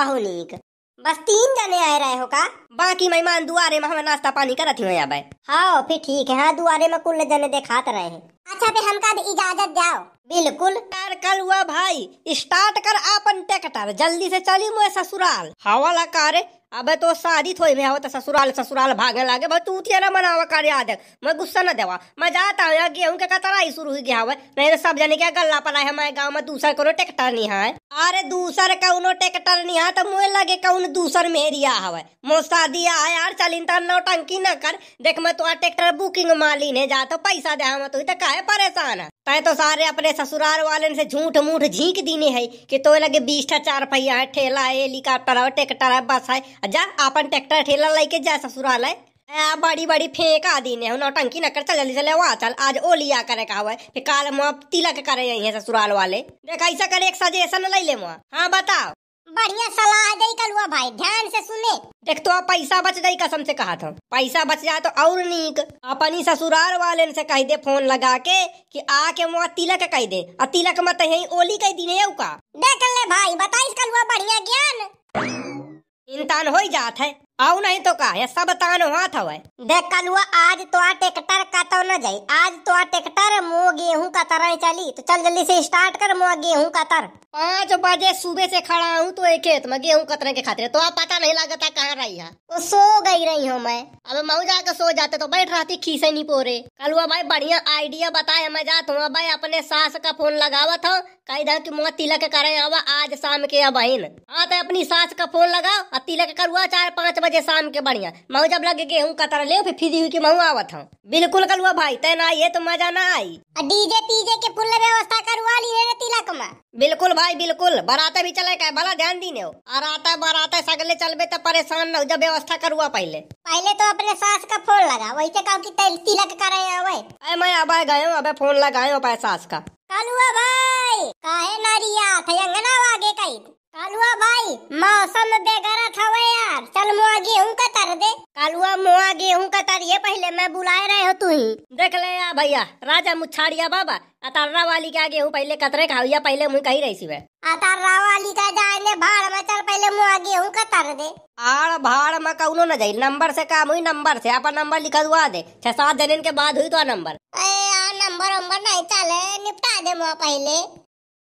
बहु बस तीन जने का बाकी मेहमान दुआरे में हमें नाश्ता पानी करत ही आबे हाँ फिर ठीक है हाँ दुआरे में कुल जने देखा रहे हैं अच्छा फिर हमका इजाजत जाओ बिल्कुल कर कर हुआ भाई स्टार्ट कर आपन टेकटर जल्दी से चली मुए ससुराल हवाला कारे अब तो शादी थोड़ी में आवत ससुराल ससुराल भागे लागे भाई तू उठिया ना मनावा कर याद है मैं गुस्सा ना देवा मैं जाता हूँ यहाँ गेहूँ के कतरा ही शुरू हुई गया हुआ मेरे सब जाने क्या गल्ला पड़ा है हमारे गाँव में दूसर को ट्रैक्टर नहीं है अरे दूसर उन्होंने ट्रैक्टर नहीं है तो मुझे लगे कौन दूसर मेरिया हवा मो शादी आ यार चल इन तो नौ टंकी न कर देख मैं तुम्हारा तो ट्रैक्टर बुकिंग माली ने जाता तो पैसा दे तो परेशान है तय तो सारे अपने ससुराल वाले से झूठ मूठ झींक दीने है कि तो लगे बीस ठा चार पहिया है ठेला है हेलीकॉप्टर है ट्रैक्टर है बस है जा अपन ट्रैक्टर ठेला लेके जाए ससुराल है बड़ी बड़ी फेंक आ दीने है टंकी न कर चल जल्दी चले वहाँ चल आज ओ लिया करे का हुआ फिर काल मुआ तिलक करे यही है ससुराल वाले देख ऐसा करे एक सजेशन ले ले मुआ हाँ बताओ बढ़िया सलाह कल हुआ भाई ध्यान से सुने देख तो आप पैसा बच जाए कसम से कहा था पैसा बच जाए तो और नीक अपनी ससुराल वाले से कह दे फोन लगा के कि आके मुआ तिलक कह दे और तिलक मत यही ओली कह दी नहीं का देख ले भाई बताई कल हुआ बढ़िया ज्ञान इंतान हो जात है आओ नहीं तो का ये सब तानो बतानो था वे देख कलुआ आज तो आ ट्रैक्टर का तो न जाई आज तो आ ट्रैक्टर मो गेहूं का तरह चली तो चल जल्दी से स्टार्ट कर मो गेहूं का तर पाँच बजे सुबह से खड़ा हूँ तो एक खेत में गेहूं कतरे के खातिर तो आप पता नहीं लगता कहाँ रही है तो सो गई रही हूँ मैं अब मऊ जाकर सो जाते तो बैठ रहती खीसे नहीं पोरे कलुआ भाई बढ़िया आइडिया बताए मैं जाता हूँ भाई अपने सास का फोन लगावा था कई दर की मुँह तिलक करे अब आज शाम के अब बहन हाँ तो अपनी सास का फोन लगाओ और तिलक करुआ चार पाँच बजे बजे शाम के बढ़िया मऊ जब लगे गेहूँ कतर ले फिर फिर हुई की मऊ आवत हूँ बिल्कुल कलुआ भाई तय ना तो मजा ना आई डीजे पीजे के पुल व्यवस्था करवा ली है तिलक में बिल्कुल भाई बिल्कुल बराते भी चले का भला ध्यान दीने आता बराते सगले चलबे तो परेशान न हो जब व्यवस्था करुआ पहले पहले तो अपने सास का फोन लगा वैसे कहो की तिलक करे अरे मैं अब गए अब फोन लगाए सास का कलुआ भाई काहे ना रिया थे अंगना आगे कहीं कालुआ भाई मौसम बेगारा था वे यार चल मुआ गेहूँ का तर दे कालुआ मुआ गेहूँ का तर ये पहले मैं बुलाए रहे हो तू ही देख ले यार भैया राजा मुछाड़िया बाबा अतारा वाली क्या गेहूँ पहले कतरे खाओ या पहले मुँह कही रही सिवे वे अतारा वाली का जाने भाड़ में चल पहले मुआ गेहूँ का तर दे आर भाड़ में कौनो न जाई नंबर से काम हुई नंबर से अपन नंबर लिखा दुआ दे छह सात दिन के बाद हुई तो नंबर नंबर नंबर नहीं चले निपटा दे मुआ पहले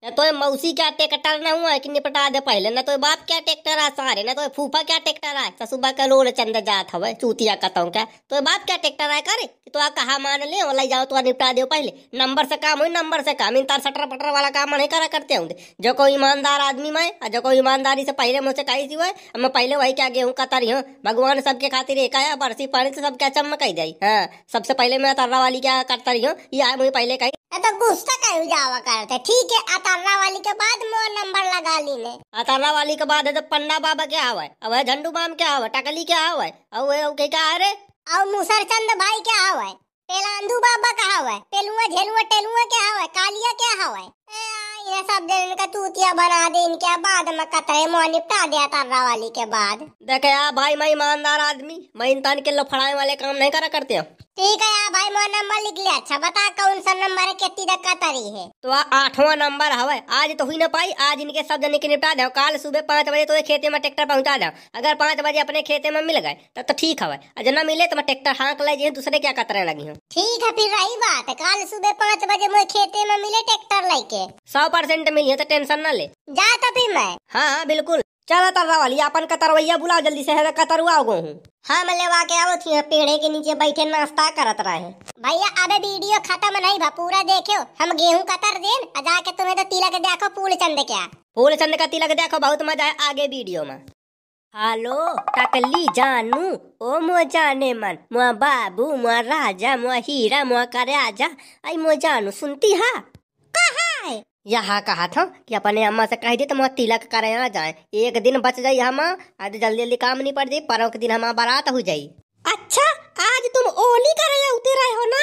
ना तो मौसी क्या ट्रैक्टर ना हुआ कि निपटा दे पहले ना तो बाप क्या ट्रैक्टर आ सारे ना तो फूफा क्या ट्रैक्टर आए तो सुबह का लोड़ चंद जात हवे चूतिया कहता हूँ क्या तो बाप क्या ट्रैक्टर आए करे कि तो आ कहा मान ले और ले जाओ तो निपटा दे पहले नंबर से काम हुई नंबर से काम इन तार सटर पटर वाला काम नहीं करा करते हूँ जो कोई ईमानदार आदमी मैं और जो कोई ईमानदारी से पहले मुझसे कही थी हुआ मैं पहले वही क्या गेहूँ तरी हूँ भगवान सबके खातिर एक आया बरसी पानी से सब क्या चमक ही जाई हाँ सबसे पहले मैं तर्रा वाली क्या करता रही हूँ ये आए मुझे पहले कही तो गुस्सा कहीं जावा करते ठीक है अतारना वाली के बाद मोर नंबर लगा ली ने अतारना वाली के बाद है तो पंडा बाबा के आवे अब है झंडू माम के आवे टकली के आवे अब वे के का अरे अब मुसर चंद भाई के आवे पेलांधु बाबा का आवे पेलुआ झेलुआ टेलुआ के आवे कालिया के आवे सब दिन का तूतिया बना दे इनके बाद में कतरे मोह निपटा दिया तर्रा वाली के बाद देखे यार भाई मैं ईमानदार आदमी मैं इंसान के लफड़ाए वाले काम नहीं करा करते ठीक है यार भाई नंबर लिख लिया अच्छा बता कौन सा नंबर है कितनी है तो आठवां नंबर आज तो हुई ना पाई आज इनके सब जने के निपटा दो कल सुबह पाँच बजे तो खेते में ट्रैक्टर पहुँचा दो अगर पाँच बजे अपने खेते में मिल गए तब तो ठीक हवा अगर न मिले तो मैं ट्रैक्टर हाँक ले दूसरे क्या कतरे लगी हूँ ठीक है फिर रही बात कल सुबह पाँच बजे मुझे खेते में मिले ट्रैक्टर लेके के सौ परसेंट मिली है तो टेंशन न ले जा भी मैं हाँ हाँ बिल्कुल चलो तरवा वाली अपन कतरवैया बुलाओ जल्दी से है कतरुआ गो हूँ हाँ मैं लेवा के आओ थी पेड़े के नीचे बैठे नाश्ता करत रहे भैया अब वीडियो खत्म नहीं भा पूरा देखो हम गेहूँ कतर दे जाके तुम्हें तो तिलक देखो फूल चंद क्या फूल चंद का तिलक देखो बहुत मजा है आगे वीडियो में हेलो टकली जानू ओ मो जाने मन मो बाबू मो राजा मो हीरा मो राजा आई मो जानू सुनती हा कहा है यहाँ कहा था कि अपने अम्मा से कह दी तुम वहाँ तिलक कर जाए एक दिन बच जाये हम आज जल्दी जल्दी काम नहीं पड़ जाये परों के दिन हम बारात हो जाये अच्छा आज तुम ओली कर रहे हो ना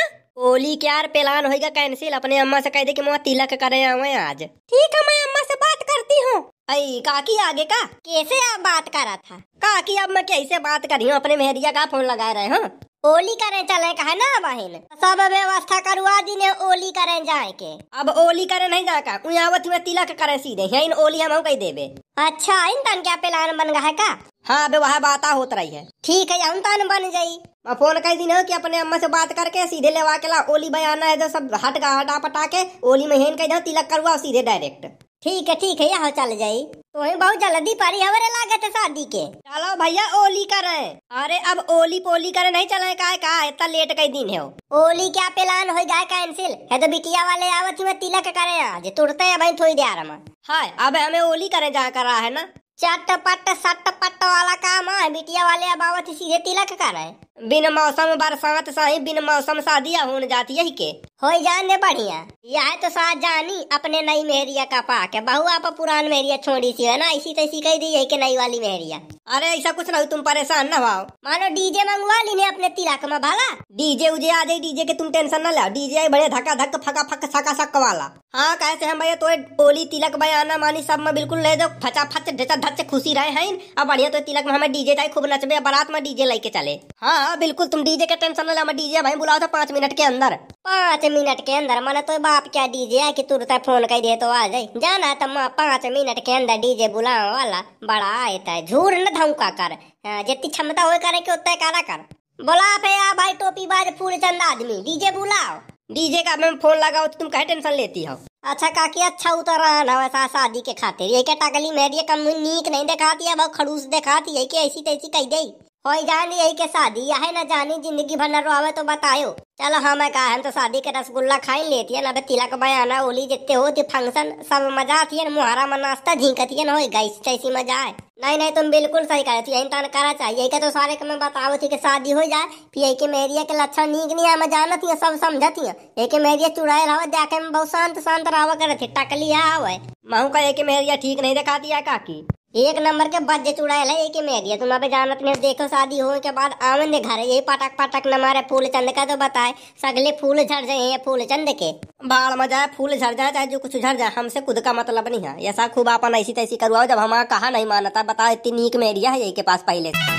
ओली क्या पेलान प्लान होगा कैंसिल अपने अम्मा से कह दे कि मैं तिलक कर आज ठीक है मैं अम्मा से बात करती हूँ अई काकी आगे का कैसे आप बात कर रहा था काकी अब मैं कैसे बात करी हूँ अपने मेहरिया का फोन लगा रहे हूँ ओली करे चले का है ना बहन सब व्यवस्था करवा दी ने ओली करे जाए के अब ओली करे नहीं जाए का उवत में तिलक करे सीधे है इन ओली हम कही देबे अच्छा इन तन क्या प्लान बन गए का हाँ अब वहाँ बात होत रही है ठीक है हम तन बन जाई मैं फोन कह दी कि अपने अम्मा से बात करके सीधे लेवा के ला ओली बयाना है तो सब हट का हटा पटा के ओली में हेन कह दो तिलक करवा सीधे डायरेक्ट ठीक है ठीक है यहाँ चल जाये तुम्हें तो बहुत जल्दी पारी हमारे लागत है शादी के चलो भैया ओली करे अरे अब ओली पोली करे नहीं चले का है का इतना लेट कई दिन है ओली क्या प्लान हो जाए कैंसिल है तो बिटिया वाले आवत में तिलक करे आज तुरते है भाई थोड़ी देर में हाँ अब हमें ओली करे जा कर रहा है ना चट पट सट पट वाला काम है बिटिया वाले अब आवत सीधे तिलक करे बिन मौसम बरसात सही बिन मौसम शादिया होन जाती है के हो जाने बढ़िया यह तो साथ जानी अपने नई मेहरिया का पाक है बहु आप पुरान मेहरिया छोड़ी सी है ना इसी तैसी तो कह दी है कि नई वाली मेहरिया अरे ऐसा कुछ नहीं तुम परेशान ना हो मानो डीजे मंगवा ली ने अपने तिलक में भाला डीजे उजे आ जाए डीजे के तुम टेंशन ना ला डीजे आई बड़े धक्का धक्का फका फक सका सक वाला हाँ कैसे हम भैया तो बोली तिलक भाई आना मानी सब में बिल्कुल ले दो फचा फच ढचा धच खुशी रहे हैं अब बढ़िया तो तिलक में हमें डीजे चाहे खूब नचबे बारात में डीजे लेके चले हाँ हाँ बिल्कुल तुम डीजे का टेंशन ना मैं डीजे भाई बुलाओ था तो पांच मिनट के अंदर पांच मिनट के अंदर मैंने तो बाप क्या डीजे है कि तुरंत फोन कर दे तो आ जाए जाना तो मैं पांच मिनट के अंदर डीजे बुलाओ वाला बड़ा आयता है झूठ न धमका कर हाँ, जितनी क्षमता हो करे की उतना कारा कर बोला पे यार भाई टोपी बाज फूल चंद आदमी डीजे बुलाओ डीजे का मैं फोन लगाओ तो तुम कहे टेंशन लेती हो अच्छा काकी अच्छा उतर तो रहा ना वैसा शादी के खातिर ये क्या टकली मेरी कम नीक नहीं दिखाती है बहुत खड़ूस दिखाती है कि ऐसी तैसी कह दे हो जानी यही के शादी या है ना जानी जिंदगी भर न रोवे तो बतायो चलो हाँ, मैं कहा हम तो शादी के रसगुल्ला खाई लेती है ना तिलक बयाना होली जितने होती फंक्शन सब मजा आती है मुहारा मनास्ता नाश्ता झींकती है ना हो गई कैसी मजा आए नहीं नहीं तुम बिल्कुल सही कहती यही तन करा चाहिए यही के तो सारे के मैं बताओ थी कि शादी हो जाए फिर यही के मेरिया के लक्षण नीक नहीं है मैं जानती हूँ सब समझती हूँ यही के मेरिया चुड़ैल हवा देखे में बहुत शांत शांत रहा करे थी टकली है महू का एक मेरिया ठीक नहीं दिखा दिया काकी एक नंबर के बज्जे चुड़ाए ला एक मेरिया तुम अभी जानत नहीं देखो शादी होने के बाद आवन घर यही पटक पटक न मारे फूल चंद का तो बताए सगले फूल झड़ जाए फूल चंद के बाढ़ में जाए फूल झड़ जाए चाहे जो कुछ झड़ जाए हमसे खुद का मतलब नहीं है ऐसा खूब अपन ऐसी तैसी करवाओ जब हमारा कहा नहीं मानता बताओ इतनी नीक में एरिया है यही के पास पहले से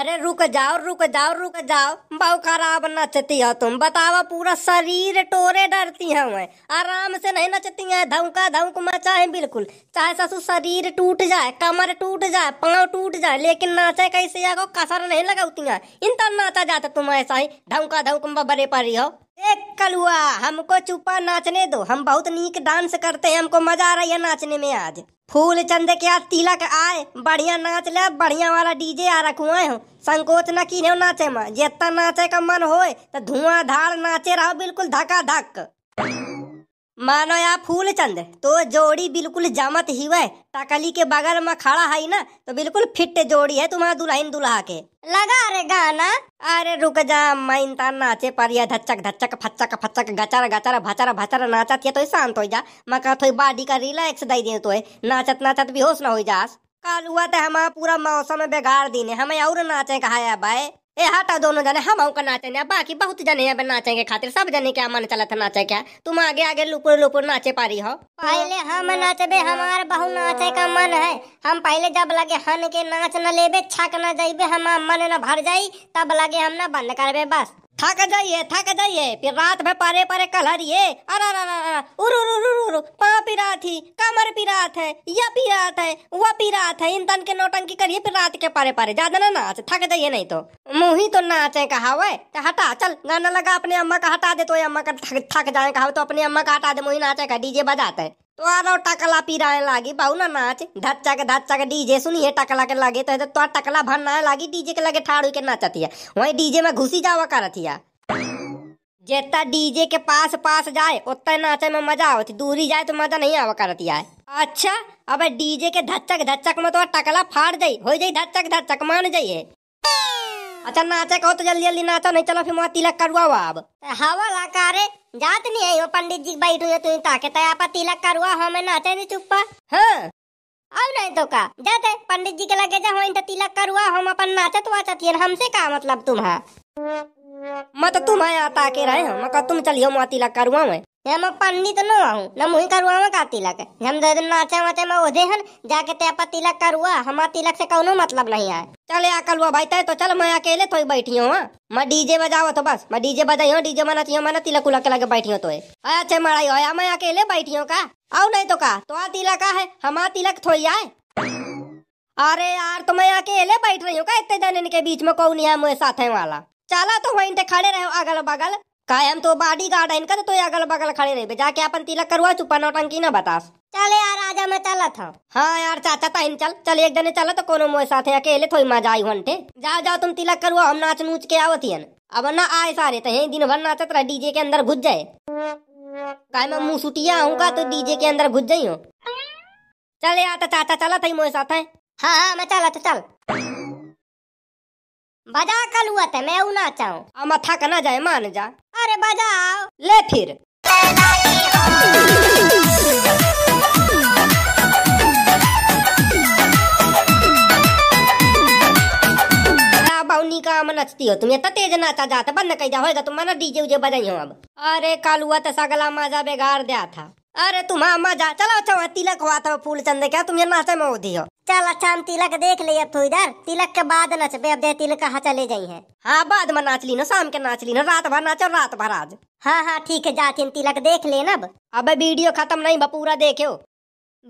अरे रुक जाओ रुक जाओ रुक जाओ बहु खराब नचती हो तुम बताओ पूरा शरीर टोरे डरती है मैं आराम से नहीं नचती है धमका धमक मचा है बिल्कुल चाहे ससुर शरीर टूट जाए कमर टूट जाए पाँव टूट जाए लेकिन नाचे कैसे आगो कसर नहीं लगाती है इन तब नाचा जाता तुम ऐसा ही धमका धौक बड़े पड़ी हो एक कलुआ हमको चुपा नाचने दो हम बहुत नीक डांस करते हैं हमको मजा आ रही है नाचने में आज फूल चंद के आज तिलक आए बढ़िया नाच ले बढ़िया वाला डीजे आ रखुआ हो संकोच न की नाचे में जितना नाचे का मन हो तो धुआं धार नाचे रहो बिल्कुल धका धक मानो यहाँ फूल चंद तो जोड़ी बिल्कुल जमत ही वह टकली के बगल में खड़ा है ना तो बिल्कुल फिट जोड़ी है तुम्हारा दुल्हन दुल्हा के लगा रे गाना अरे रुक जा मैं इंसान नाचे पर यह धचक धचक फचक फचक गचर गचर भचर भचर नाचत ये तो शांत हो जा मैं कहत बाडी का रिलैक्स दे दे तो नाचत नाचत बेहोश ना हो जास कल हुआ तो हमारा पूरा मौसम बिगाड़ दीने हमें और नाचे कहा है भाई ए हटाओ दोनों जने हम का नाचे ना बाकी बहुत जने यहाँ नाचेंगे खातिर सब जने क्या मन चला था नाचे क्या तुम आगे आगे लुपुर लुपुर नाचे पा रही हो पहले हम नाचबे हमार बहु नाचे का मन है हम पहले जब लगे हन के नाच न लेबे छक न जाइबे हम मन न भर जाई तब लगे हम ना बंद करबे बस थक जाइए थक जाइए फिर रात में परे परे कलहरिए अरे अरे पाँव पिरा थी कमर पिरात है यह पिरात है वह पिरात है इन तन के नौटंकी करिए फिर रात के परे परे ज्यादा ना नाच थक जाइए नहीं तो मुँह ही तो नाचे कहा वे तो हटा चल गाना लगा अपने अम्मा का हटा दे तो अम्मा का थक थक जाए कहा तो अपने अम्मा का हटा दे मुँह नाचे का डीजे बजाते तो तोरो टकला पिराए लागी बहु ना नाच धच्चा के धच्चा के डीजे सुनिए टकला के लागे तो, तो तोरा टकला भरना लागी डीजे के लगे ठाड़ू के नाचतिया वही डीजे में घुसी जावा करतिया जेता डीजे के पास पास जाए उतना नाचे में मजा आवती दूरी जाए तो मजा नहीं आवा करतिया अच्छा अब डीजे के धच्चक धच्चक में तो टकला फाड़ जाई हो जाई धच्चक धच्चक मान जाइए अच्छा नाचे कहो तो जल्दी जल्दी नाचो नहीं चलो तो फिर वहाँ तिलक करवाओ अब तो हवा ला कारे जात नहीं है वो पंडित जी बैठ हुए तू ताके तया तो पर तिलक करवा करुआ हाँ, मैं नाचे नहीं चुप्पा हाँ अब नहीं तो का जाते पंडित जी के लगे जा हो तिलक करवा हम अपन नाचे नाचत वाचत हमसे का मतलब तुम्हारा मत तुम आया ताके रहे हम तुम चलियो मैं तिलक करुआ में हम पन्नी तो न हूँ न मुही करुआ में का तिलक हम दे दिन नाचे वाचे में ओझे हन जाके ते तेपा तिलक करुआ हमारा तिलक से कौनो मतलब नहीं है चल या कलुआ भाई तय तो चल मैं अकेले तो बैठी हूँ हाँ। मैं डीजे बजाओ तो बस मैं डीजे बजाई हूँ डीजे मना चाहिए मैंने तिलक उलक लगे बैठी हूँ तो अच्छे मराई हो मैं अकेले बैठी हूँ का आओ नहीं तो का तो आ तिलक है हमारा तिलक थोड़ी आए अरे यार तो मैं अकेले बैठ रही हूँ का इतने जने के बीच में कौन है मेरे साथ है वाला चला तो वहीं खड़े रहो अगल बगल कायम तो बॉडी गार्ड है इनका तो अगल बगल खड़े रहे जाके अपन तिलक करवा चुपा नौ टंकी ना बतास चल यार आजा मैं चला था हाँ यार चाचा इन चल चल एक जने चला तो कोनो मोए साथे अकेले थोड़ी मजा आई हंटे जाओ जाओ तुम तिलक करवा हम नाच नूच के आवत हियन अब ना आए सारे तो यही दिन भर नाचत रहा डीजे के अंदर घुस जाए काय मैं मुंह सुटिया आऊंगा तो डीजे के अंदर घुस जाई हूँ चले यार तो चाचा चला था मोए साथ है हाँ हाँ मैं चला था चल बजा कल हुआ था मैं ना चाहूँ अब मथा का ना जाए मान जा अरे बजाओ ले फिर काम नचती हो तुम ये तो तेज नाचा जाता बंद कर जा होएगा तुम मना डीजे उजे बजाई हो अब अरे कालुआ तो सगला मजा बेगार दिया था अरे तुम्हारा अम्मा जा चलो अच्छा वहाँ तिलक हुआ था फूल चंद क्या तुम ये नाचे में हो हो चल अच्छा हम तिलक देख ले अब तू इधर तिलक के बाद बे अब दे तिलक कहाँ चले जाई है हाँ बाद में नाच ली ना शाम के नाच ली ना रात भर नाचो रात भर आज हाँ हाँ ठीक है जातिन तिलक देख ले अब वीडियो खत्म नहीं बा पूरा देखो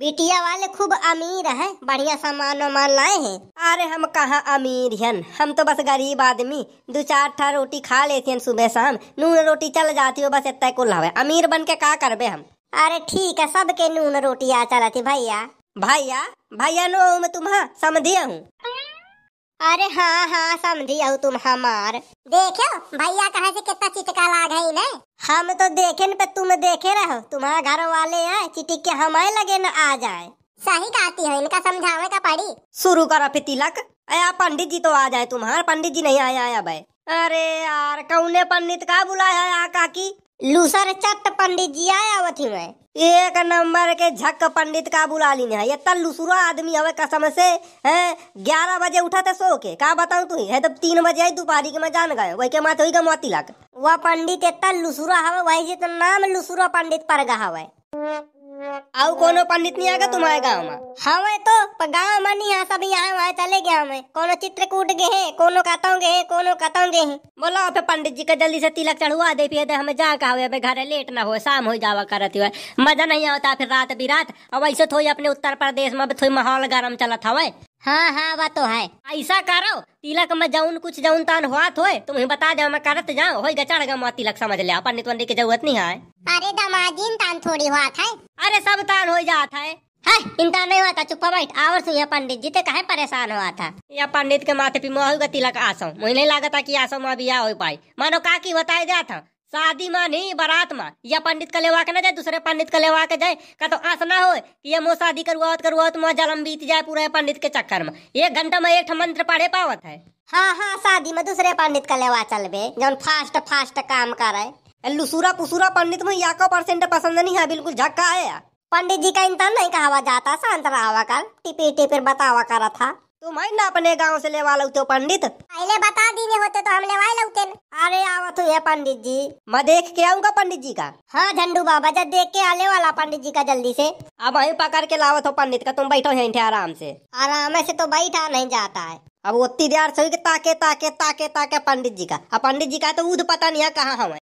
बिटिया वाले खूब अमीर है बढ़िया सामान वामान लाए हैं अरे हम कहाँ अमीर है हम तो बस गरीब आदमी दो चार ठा रोटी खा लेते हैं सुबह शाम नून रोटी चल जाती हो बस इतना कुल अमीर बन के का करबे हम अरे ठीक है सबके नून रोटी आ चला थी भैया भैया भैया नो मैं तुम्हारा समझी हूँ अरे हाँ हाँ समझी हूँ तुम हमार देखो भैया कहा से कितना चिटका ला गई ने हम तो देखे न तुम देखे रहो तुम्हारे घर वाले हैं चिटिक के हमारे लगे न आ जाए सही कहती है इनका समझावे का पड़ी शुरू करो फिर तिलक अरे पंडित जी तो आ जाए तुम्हारा पंडित जी नहीं आया आया भाई अरे यार कौने पंडित का बुलाया काकी लूसर चट पंडित जी आया वथी में एक नंबर के झक पंडित का बुला ली है इतना लुसुरा आदमी हवे कसम से है ग्यारह बजे उठा था सो के कहा बताऊ तू है तो तीन बजे आई दोपहरी के मैं जान गए वही के माथे का मोती लग वह पंडित इतना लुसुरा हवा वही जितना नाम लुसुरा पंडित पर गा हवा आउ कोनो पंडित नहीं आएगा तुम्हारे गांव में हाँ वही तो पर गांव में नहीं सभी यहाँ वहाँ चले गया हमें कोनो चित्र कूट गए हैं कोनो काताओं गए हैं कोनो काताओं गए हैं बोलो आप पंडित जी का जल्दी से तिलक चढ़वा दे पिए हमें जा का हुए घर लेट ना हो शाम हो जावा करत हुए मजा नहीं आता फिर रात भी रात और वैसे थोड़ी अपने उत्तर प्रदेश में थोड़ी माहौल गर्म चला था वही हाँ हाँ वह तो है ऐसा करो तिलक में जाऊन कुछ जाऊन तान हुआ होए तुम तो ही बता जाओ मैं करत जाऊँ हो गचा गा मा तिलक समझ ले अपन नितवन की जरूरत नहीं है अरे दमाजीन तान थोड़ी हुआ था अरे सब तान हो जाता है है हाँ, चिंता नहीं था चुप्पा बैठ आवर सुइया पंडित जी कहे परेशान हुआ था यह पंडित के माथे पे मोहल का तिलक आसो मुझे नहीं लगा था कि आसो मां बिया हो पाई मानो का की बताए था शादी माँ नहीं बारात माँ या पंडित का लेवा के ना जाए दूसरे पंडित का लेवा के जाए का तो आस ना हो कि ये मो शादी करुआत करवाओत माँ जलम बीत जाए पूरे पंडित के चक्कर में एक घंटा में एक मंत्र पढ़े पावत है हाँ हाँ शादी में दूसरे पंडित का लेवा बे जो फास्ट फास्ट काम करे लुसूरा पुसूरा पंडित में याको परसेंट पसंद नहीं है बिल्कुल झक्का है पंडित जी का इंतजार नहीं कहावा जाता शांत रहा कर टिपे टिपे बतावा करा था तुम है ना अपने गांव से लेवा हो पंडित पहले बता दीने होते तो हम लेवा लौते अरे आवत है पंडित जी मैं देख के आऊंगा पंडित जी का हाँ झंडू बाबा जब देख के आने वाला पंडित जी का जल्दी से अब वही पकड़ के लावत हो पंडित का तुम बैठो यहीं आराम से आराम से तो बैठा नहीं जाता है अब उतनी देर से ताके ताके ताके ताके पंडित जी का अब पंडित जी का तो ऊध पता नहीं है कहाँ हमें